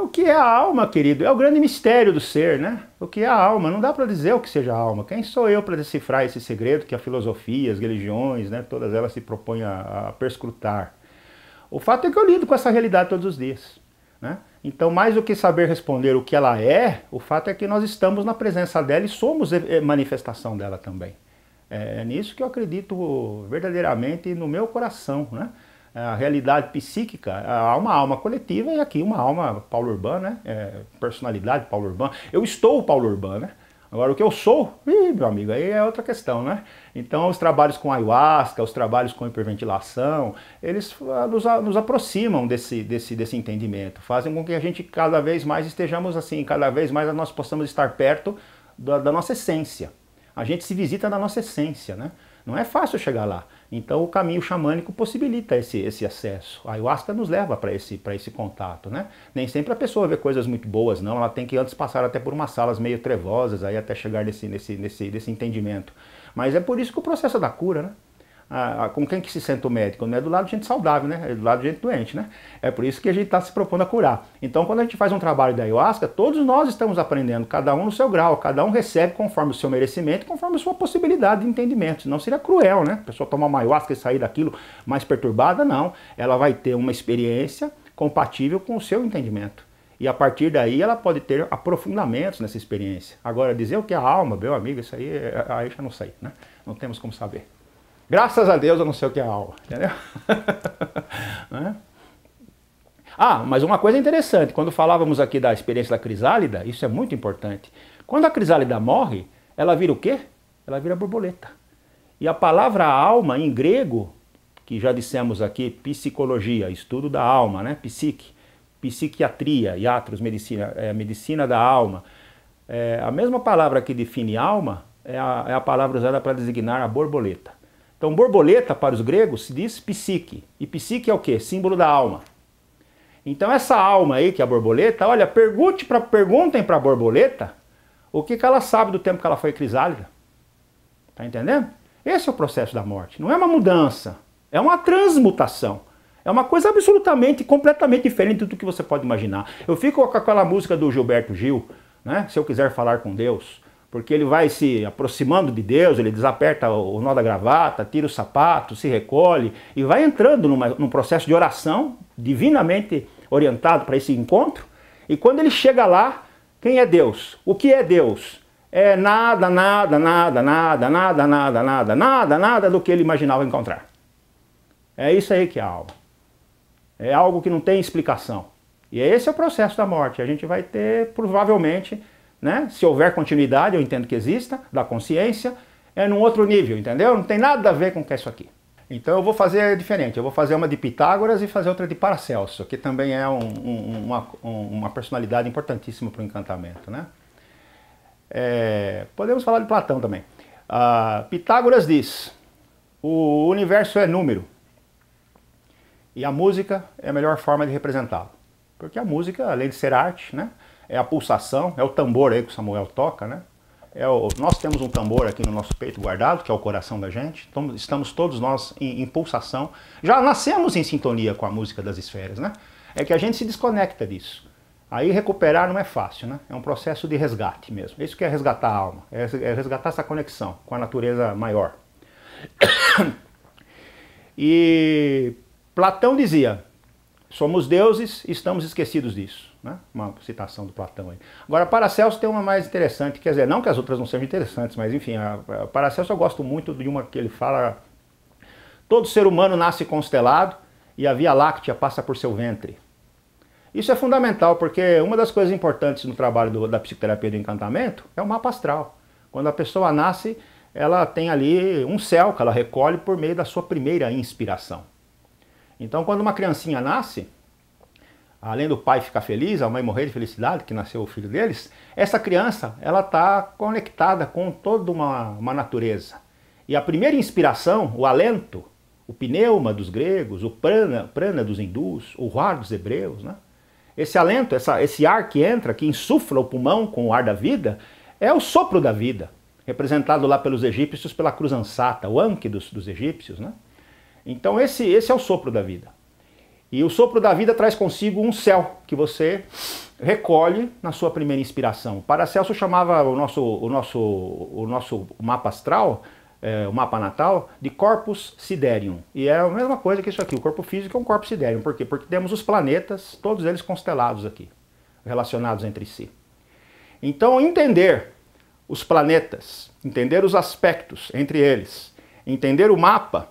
o que é a alma, querido? É o grande mistério do ser, né? O que é a alma? Não dá para dizer o que seja a alma. Quem sou eu para decifrar esse segredo que a filosofia, as religiões, né, todas elas se propõem a, a perscrutar? O fato é que eu lido com essa realidade todos os dias, né? Então, mais do que saber responder o que ela é, o fato é que nós estamos na presença dela e somos manifestação dela também. É, é nisso que eu acredito verdadeiramente no meu coração, né? É a realidade psíquica, há uma alma coletiva e aqui uma alma Paulo Urbano, né? É, personalidade Paulo Urbano. Eu estou o Paulo Urbano, né? Agora, o que eu sou, ih, meu amigo, aí é outra questão, né? Então, os trabalhos com ayahuasca, os trabalhos com hiperventilação, eles ah, nos, nos aproximam desse, desse, desse entendimento, fazem com que a gente cada vez mais estejamos assim, cada vez mais nós possamos estar perto da, da nossa essência. A gente se visita na nossa essência, né? Não é fácil chegar lá. Então o caminho xamânico possibilita esse, esse acesso. A ayahuasca nos leva para esse, esse contato, né? Nem sempre a pessoa vê coisas muito boas, não. Ela tem que antes passar até por umas salas meio trevosas, aí até chegar nesse, nesse, nesse, nesse entendimento. Mas é por isso que o processo da cura, né? com quem que se sente o médico? Não é do lado de gente saudável, né? É do lado de gente doente, né? É por isso que a gente está se propondo a curar. Então, quando a gente faz um trabalho da ayahuasca, todos nós estamos aprendendo, cada um no seu grau, cada um recebe conforme o seu merecimento, conforme a sua possibilidade de entendimento. Senão seria cruel, né? A pessoa tomar uma ayahuasca e sair daquilo mais perturbada, não. Ela vai ter uma experiência compatível com o seu entendimento. E a partir daí ela pode ter aprofundamentos nessa experiência. Agora, dizer o que é a alma, meu amigo, isso aí, é, aí já não sei, né? Não temos como saber. Graças a Deus eu não sei o que é alma, entendeu? né? Ah, mas uma coisa interessante, quando falávamos aqui da experiência da crisálida, isso é muito importante. Quando a crisálida morre, ela vira o quê? Ela vira borboleta. E a palavra alma em grego, que já dissemos aqui, psicologia, estudo da alma, né? Psique, psiquiatria, iatros, medicina, é, medicina da alma. É, a mesma palavra que define alma é a, é a palavra usada para designar a borboleta. Então, borboleta para os gregos se diz psique. E psique é o quê? Símbolo da alma. Então, essa alma aí, que é a borboleta, olha, pergunte pra, perguntem para a borboleta o que, que ela sabe do tempo que ela foi crisálida. Tá entendendo? Esse é o processo da morte. Não é uma mudança, é uma transmutação. É uma coisa absolutamente, completamente diferente do que você pode imaginar. Eu fico com aquela música do Gilberto Gil, né? Se eu quiser falar com Deus porque ele vai se aproximando de Deus, ele desaperta o nó da gravata, tira o sapato, se recolhe e vai entrando numa, num processo de oração divinamente orientado para esse encontro. E quando ele chega lá, quem é Deus? O que é Deus? É nada, nada, nada, nada, nada, nada, nada, nada, nada do que ele imaginava encontrar. É isso aí que é a alma. É algo que não tem explicação. E esse é o processo da morte. A gente vai ter, provavelmente, né? Se houver continuidade, eu entendo que exista, da consciência, é num outro nível, entendeu? Não tem nada a ver com o que é isso aqui. Então eu vou fazer diferente, eu vou fazer uma de Pitágoras e fazer outra de Paracelso, que também é um, um, uma, um, uma personalidade importantíssima para o encantamento, né? É, podemos falar de Platão também. Ah, Pitágoras diz, o universo é número, e a música é a melhor forma de representá-lo. Porque a música, além de ser arte, né? é a pulsação, é o tambor aí que o Samuel toca, né? É o, nós temos um tambor aqui no nosso peito guardado, que é o coração da gente. Então, estamos todos nós em, em pulsação. Já nascemos em sintonia com a música das esferas, né? É que a gente se desconecta disso. Aí recuperar não é fácil, né? É um processo de resgate mesmo. É isso que é resgatar a alma, é, é resgatar essa conexão com a natureza maior. E Platão dizia: somos deuses e estamos esquecidos disso. Né? Uma citação do Platão aí. Agora, Paracelso tem uma mais interessante, quer dizer, não que as outras não sejam interessantes, mas enfim, a, a Paracelso eu gosto muito de uma que ele fala: todo ser humano nasce constelado e a Via Láctea passa por seu ventre. Isso é fundamental, porque uma das coisas importantes no trabalho do, da psicoterapia do encantamento é o mapa astral. Quando a pessoa nasce, ela tem ali um céu que ela recolhe por meio da sua primeira inspiração. Então, quando uma criancinha nasce, além do pai ficar feliz, a mãe morrer de felicidade, que nasceu o filho deles, essa criança ela está conectada com toda uma, uma natureza. E a primeira inspiração, o alento, o pneuma dos gregos, o prana, prana dos hindus, o ar dos hebreus, né? Esse alento, essa, esse ar que entra, que insufla o pulmão com o ar da vida, é o sopro da vida, representado lá pelos egípcios pela cruz ansata, o anque dos, dos egípcios, né? Então esse, esse é o sopro da vida. E o sopro da vida traz consigo um céu que você recolhe na sua primeira inspiração. Paracelso chamava o nosso, o nosso, o nosso mapa astral, é, o mapa natal, de corpus siderium. E é a mesma coisa que isso aqui. O corpo físico é um corpo siderium. Por quê? Porque temos os planetas, todos eles constelados aqui, relacionados entre si. Então, entender os planetas, entender os aspectos entre eles, entender o mapa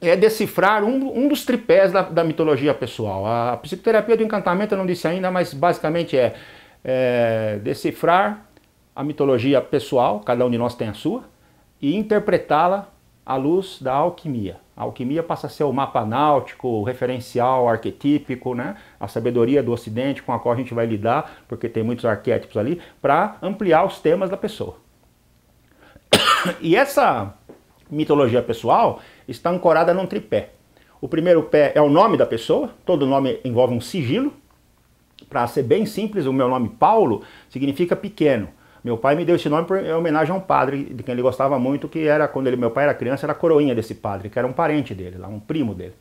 é decifrar um, um dos tripés da, da mitologia pessoal. A, a, psicoterapia do encantamento eu não disse ainda, mas basicamente é, é decifrar a mitologia pessoal, cada um de nós tem a sua, e interpretá-la à luz da alquimia. A alquimia passa a ser o mapa náutico, o referencial, arquetípico, né? a sabedoria do Ocidente com a qual a gente vai lidar, porque tem muitos arquétipos ali, para ampliar os temas da pessoa. E essa mitologia pessoal, está ancorada num tripé. O primeiro pé é o nome da pessoa, todo nome envolve um sigilo. Para ser bem simples, o meu nome Paulo significa pequeno. Meu pai me deu esse nome em homenagem a um padre de quem ele gostava muito, que era, quando ele, meu pai era criança, era a coroinha desse padre, que era um parente dele, lá, um primo dele.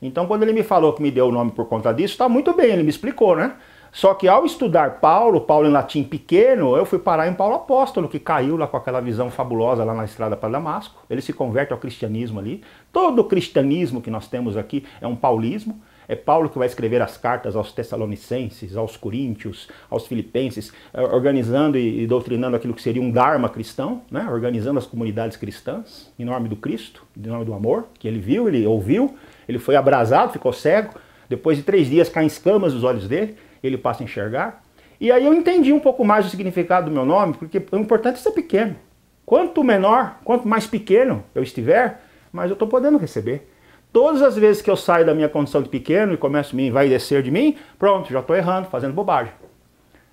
Então, quando ele me falou que me deu o nome por conta disso, está muito bem, ele me explicou, né? Só que ao estudar Paulo, Paulo em latim pequeno, eu fui parar em Paulo apóstolo, que caiu lá com aquela visão fabulosa lá na estrada para Damasco. Ele se converte ao cristianismo ali. Todo o cristianismo que nós temos aqui é um paulismo. É Paulo que vai escrever as cartas aos Tessalonicenses, aos Coríntios, aos Filipenses, eh, organizando e doutrinando aquilo que seria um Dharma cristão, né? organizando as comunidades cristãs, em nome do Cristo, em nome do amor, que ele viu, ele ouviu, ele foi abrasado, ficou cego, depois de três dias caem escamas dos olhos dele ele passa a enxergar. E aí eu entendi um pouco mais o significado do meu nome, porque o importante é ser pequeno. Quanto menor, quanto mais pequeno eu estiver, mais eu estou podendo receber. Todas as vezes que eu saio da minha condição de pequeno e começo a me descer de mim, pronto, já estou errando, fazendo bobagem.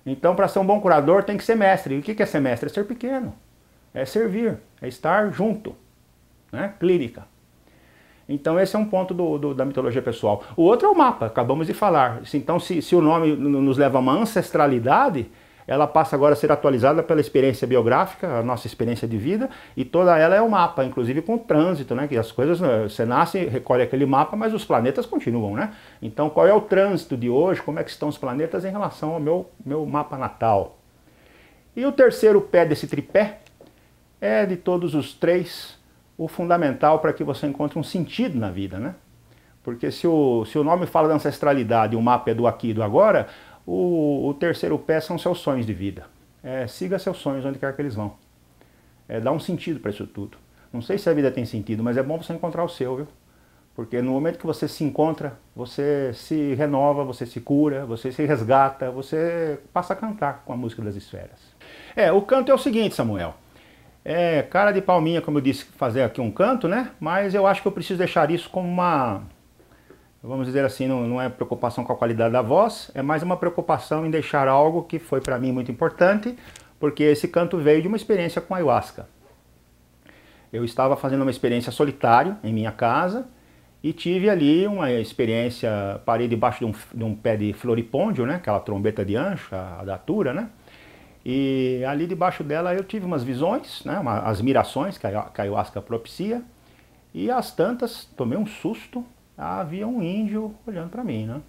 Então, para ser um bom curador, tem que ser mestre. E o que é ser mestre? É ser pequeno, é servir, é estar junto, né? clínica. Então esse é um ponto do, do, da mitologia pessoal. O outro é o mapa, acabamos de falar. Então se, se o nome nos leva a uma ancestralidade, ela passa agora a ser atualizada pela experiência biográfica, a nossa experiência de vida, e toda ela é o um mapa, inclusive com o trânsito, né? Que as coisas, né, você nasce, recolhe aquele mapa, mas os planetas continuam, né? Então qual é o trânsito de hoje, como é que estão os planetas em relação ao meu, meu mapa natal? E o terceiro pé desse tripé é de todos os três o fundamental para que você encontre um sentido na vida, né? Porque se o, se o nome fala da ancestralidade o mapa é do aqui e do agora, o, o terceiro pé são seus sonhos de vida. É, siga seus sonhos onde quer que eles vão. É, dá um sentido para isso tudo. Não sei se a vida tem sentido, mas é bom você encontrar o seu, viu? Porque no momento que você se encontra, você se renova, você se cura, você se resgata, você passa a cantar com a música das esferas. É, o canto é o seguinte, Samuel. É cara de palminha, como eu disse, fazer aqui um canto, né? Mas eu acho que eu preciso deixar isso como uma... Vamos dizer assim, não, não é preocupação com a qualidade da voz, é mais uma preocupação em deixar algo que foi para mim muito importante, porque esse canto veio de uma experiência com ayahuasca. Eu estava fazendo uma experiência solitário em minha casa, e tive ali uma experiência, parei debaixo de um, de um pé de floripôndio, né, aquela trombeta de ancho, a datura, né, e ali debaixo dela eu tive umas visões, né, uma, as mirações que a ayahuasca propicia. E as tantas, tomei um susto, havia um índio olhando para mim, né?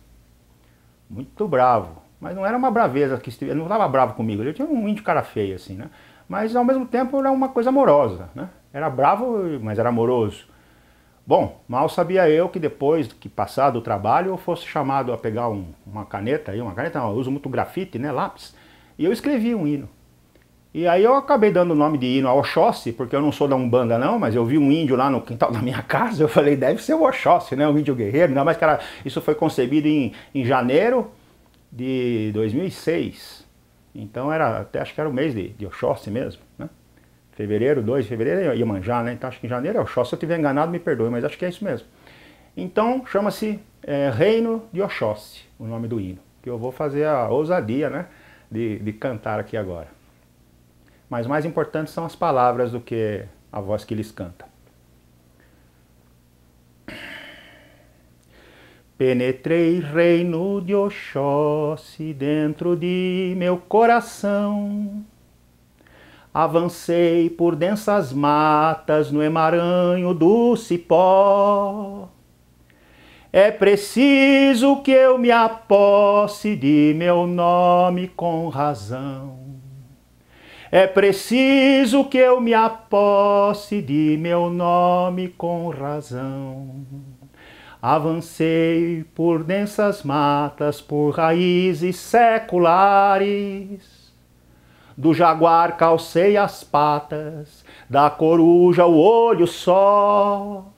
Muito bravo. Mas não era uma braveza que ele não estava bravo comigo, ele tinha um índio cara feio assim, né? Mas ao mesmo tempo era uma coisa amorosa, né? Era bravo, mas era amoroso. Bom, mal sabia eu que depois que passado o trabalho eu fosse chamado a pegar um, uma caneta, aí uma caneta, eu uso muito grafite, né, lápis, e eu escrevi um hino. E aí eu acabei dando o nome de hino a Oxóssi, porque eu não sou da Umbanda não, mas eu vi um índio lá no quintal da minha casa, eu falei, deve ser o Oxóssi, né, o índio guerreiro, não, mas cara, isso foi concebido em, em janeiro de 2006, então era, até acho que era o mês de, de Oxóssi mesmo, né, fevereiro, 2 de fevereiro eu ia manjar né, então acho que em janeiro é Oxóssi, se eu tiver enganado me perdoe, mas acho que é isso mesmo. Então chama-se é, Reino de Oxóssi, o nome do hino, que eu vou fazer a ousadia, né, de, de cantar aqui agora. Mas mais importantes são as palavras do que a voz que lhes canta. Penetrei reino de Oxóssi dentro de meu coração. Avancei por densas matas no emaranho do cipó é preciso que eu me aposse de meu nome com razão. É preciso que eu me aposse de meu nome com razão. Avancei por densas matas, por raízes seculares. Do jaguar calcei as patas, da coruja o olho só.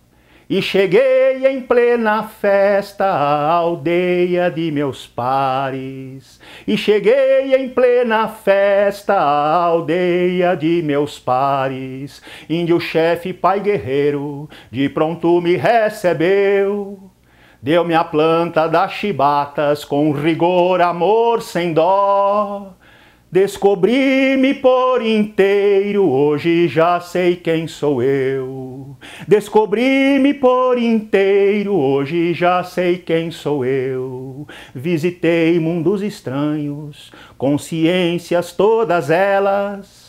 E cheguei em plena festa à aldeia de meus pares. E cheguei em plena festa à aldeia de meus pares. Índio-chefe, pai guerreiro, de pronto me recebeu. Deu-me a planta das chibatas com rigor, amor sem dó. Descobri-me por inteiro, hoje já sei quem sou eu. Descobri-me por inteiro, hoje já sei quem sou eu. Visitei mundos estranhos, consciências todas elas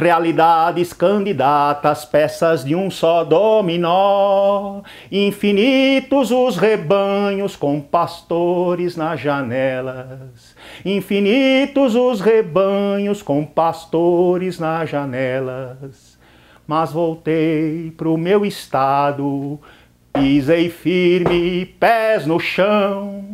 Realidades candidatas, peças de um só dominó. Infinitos os rebanhos com pastores nas janelas. Infinitos os rebanhos com pastores nas janelas. Mas voltei pro meu estado, pisei firme, pés no chão.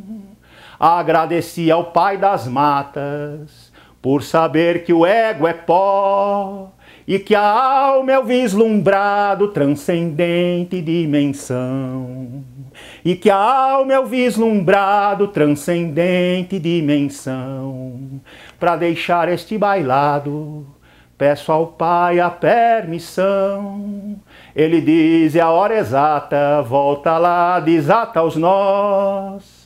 Agradeci ao Pai das Matas por saber que o ego é pó e que a alma é o vislumbrado transcendente dimensão. E que a alma é o vislumbrado transcendente dimensão. Para deixar este bailado, peço ao Pai a permissão. Ele diz: é a hora exata, volta lá, desata os nós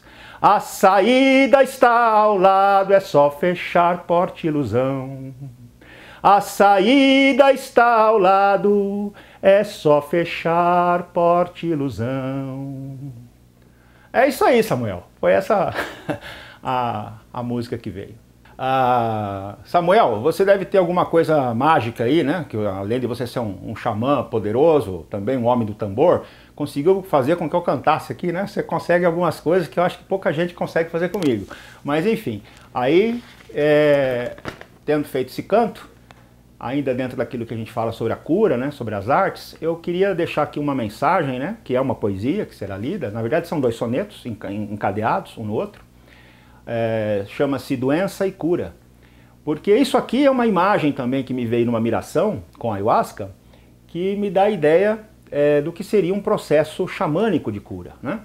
a saída está ao lado, é só fechar porte ilusão. A saída está ao lado, é só fechar porte ilusão. É isso aí, Samuel. Foi essa a, a música que veio. Ah, Samuel, você deve ter alguma coisa mágica aí, né? Que além de você ser um, um xamã poderoso, também um homem do tambor, conseguiu fazer com que eu cantasse aqui, né? Você consegue algumas coisas que eu acho que pouca gente consegue fazer comigo. Mas enfim, aí é, tendo feito esse canto, ainda dentro daquilo que a gente fala sobre a cura, né, sobre as artes, eu queria deixar aqui uma mensagem, né, que é uma poesia que será lida. Na verdade, são dois sonetos encadeados um no outro. É, Chama-se Doença e Cura. Porque isso aqui é uma imagem também que me veio numa miração com ayahuasca, que me dá a ideia é, do que seria um processo xamânico de cura. Né?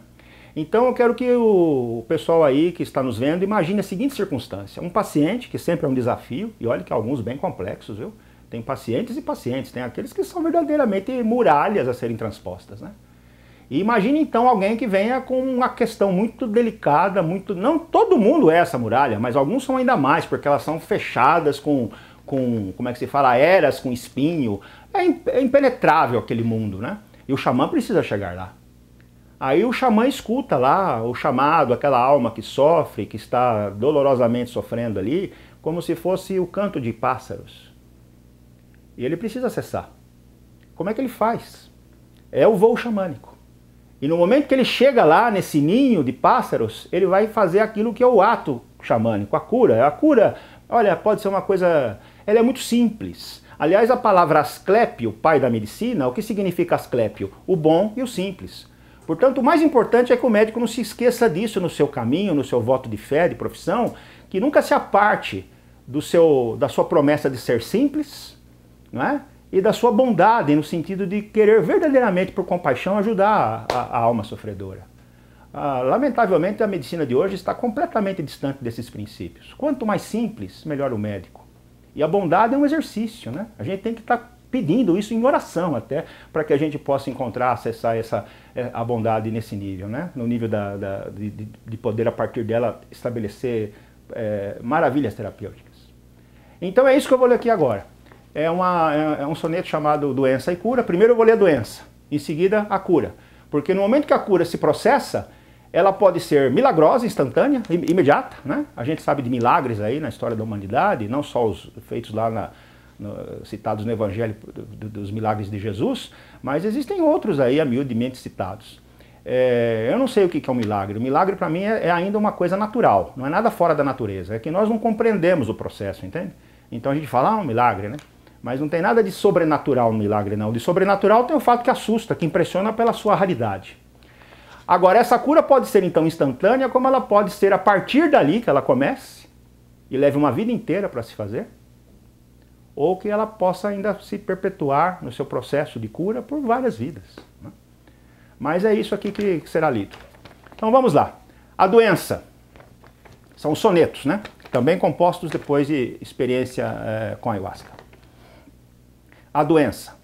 Então eu quero que o pessoal aí que está nos vendo imagine a seguinte circunstância: um paciente, que sempre é um desafio, e olha que alguns bem complexos, viu? Tem pacientes e pacientes, tem aqueles que são verdadeiramente muralhas a serem transpostas, né? E imagine então alguém que venha com uma questão muito delicada, muito. Não todo mundo é essa muralha, mas alguns são ainda mais, porque elas são fechadas com com, como é que se fala, eras com espinho. É, é, impenetrável aquele mundo, né? E o xamã precisa chegar lá. Aí o xamã escuta lá o chamado, aquela alma que sofre, que está dolorosamente sofrendo ali, como se fosse o canto de pássaros. E ele precisa acessar. Como é que ele faz? É o voo xamânico. E no momento que ele chega lá nesse ninho de pássaros, ele vai fazer aquilo que é o ato xamânico, a cura. A cura, olha, pode ser uma coisa ela é muito simples. Aliás, a palavra asclepio, pai da medicina, o que significa asclepio? O bom e o simples. Portanto, o mais importante é que o médico não se esqueça disso no seu caminho, no seu voto de fé, de profissão, que nunca se aparte do seu, da sua promessa de ser simples, não é? e da sua bondade, no sentido de querer verdadeiramente, por compaixão, ajudar a, a alma sofredora. Ah, lamentavelmente, a medicina de hoje está completamente distante desses princípios. Quanto mais simples, melhor o médico. E a bondade é um exercício, né? A gente tem que estar tá pedindo isso em oração até, para que a gente possa encontrar, acessar essa, é, a bondade nesse nível, né? No nível da, da de, de, poder, a partir dela, estabelecer é, maravilhas terapêuticas. Então é isso que eu vou ler aqui agora. É, uma, é, é um soneto chamado Doença e Cura. Primeiro eu vou ler a doença, em seguida a cura. Porque no momento que a cura se processa, ela pode ser milagrosa, instantânea, imediata, né? A gente sabe de milagres aí na história da humanidade, não só os feitos lá na, no, citados no Evangelho do, dos milagres de Jesus, mas existem outros aí, humildemente citados. É, eu não sei o que é um milagre. O milagre para mim é, é, ainda uma coisa natural, não é nada fora da natureza. É que nós não compreendemos o processo, entende? Então a gente fala, ah, um milagre, né? Mas não tem nada de sobrenatural no milagre, não. De sobrenatural tem o fato que assusta, que impressiona pela sua raridade. Agora, essa cura pode ser então instantânea, como ela pode ser a partir dali que ela comece e leve uma vida inteira para se fazer, ou que ela possa ainda se perpetuar no seu processo de cura por várias vidas. Né? Mas é isso aqui que será lido. Então vamos lá. A doença são os sonetos, né? Também compostos depois de experiência é, com ayahuasca. A doença.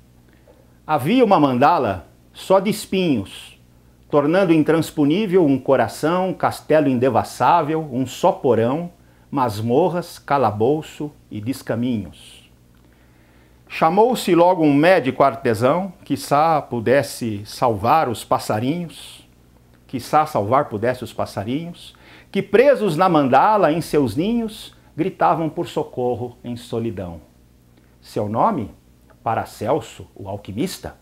Havia uma mandala só de espinhos tornando intransponível um coração, castelo indevassável, um só porão, masmorras, calabouço e descaminhos. Chamou-se logo um médico artesão, quiçá pudesse salvar os passarinhos, quiçá salvar pudesse os passarinhos, que presos na mandala em seus ninhos, gritavam por socorro em solidão. Seu nome? Paracelso, o alquimista?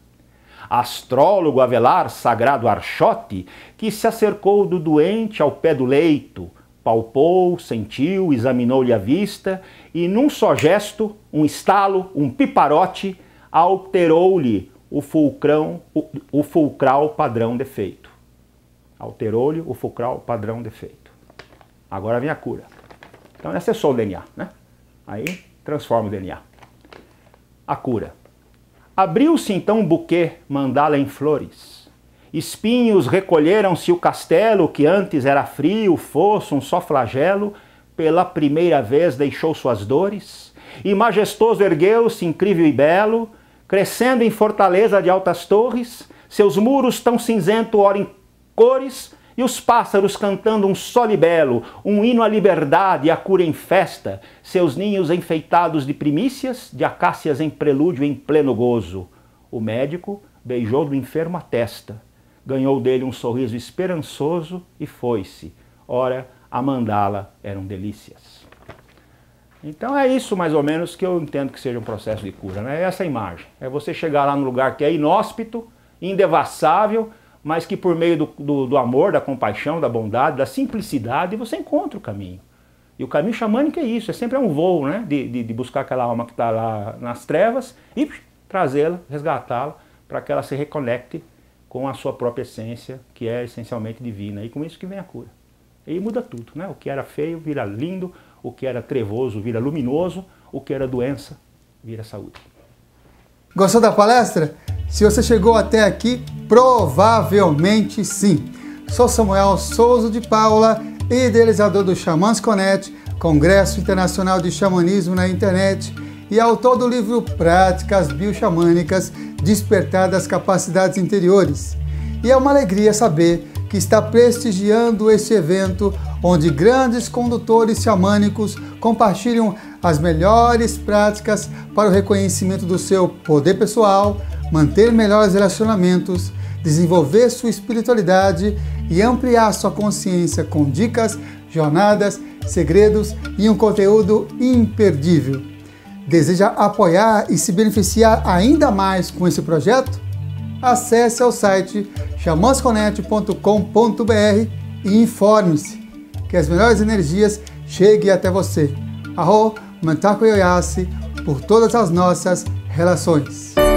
astrólogo Avelar Sagrado Archote, que se acercou do doente ao pé do leito, palpou, sentiu, examinou-lhe a vista e, num só gesto, um estalo, um piparote, alterou-lhe o, fulcrão, o, o fulcral padrão defeito. Alterou-lhe o fulcral padrão defeito. Agora vem a cura. Então, acessou é o DNA, né? Aí transforma o DNA. A cura. Abriu-se então um buquê, mandala em flores. Espinhos recolheram-se o castelo, que antes era frio, fosso, um só flagelo, pela primeira vez deixou suas dores, e majestoso ergueu-se, incrível e belo, crescendo em fortaleza de altas torres, seus muros tão cinzento, ora em cores, e os pássaros cantando um solibelo, um hino à liberdade e à cura em festa, seus ninhos enfeitados de primícias, de acácias em prelúdio em pleno gozo. O médico beijou do enfermo a testa, ganhou dele um sorriso esperançoso e foi-se. Ora, a mandala eram delícias. Então é isso mais ou menos que eu entendo que seja um processo de cura, né? Essa é imagem. É você chegar lá num lugar que é inóspito, indevassável, mas que por meio do, do, do, amor, da compaixão, da bondade, da simplicidade, você encontra o caminho. E o caminho xamânico é isso, é sempre é um voo, né? De, de, de buscar aquela alma que está lá nas trevas e trazê-la, resgatá-la, para que ela se reconecte com a sua própria essência, que é essencialmente divina. E com isso que vem a cura. E muda tudo, né? O que era feio vira lindo, o que era trevoso vira luminoso, o que era doença vira saúde. Gostou da palestra? Se você chegou até aqui, provavelmente sim. Sou Samuel Souza de Paula, idealizador do Xamãs Connect, Congresso Internacional de Xamanismo na Internet e autor do livro Práticas Bioxamânicas Despertar das Capacidades Interiores. E é uma alegria saber que está prestigiando este evento onde grandes condutores xamânicos compartilham as melhores práticas para o reconhecimento do seu poder pessoal, manter melhores relacionamentos, desenvolver sua espiritualidade e ampliar sua consciência com dicas, jornadas, segredos e um conteúdo imperdível. Deseja apoiar e se beneficiar ainda mais com esse projeto? Acesse ao site chamasconect.com.br e informe-se que as melhores energias cheguem até você. Arro, Mantaco Yoyase, por todas as nossas relações.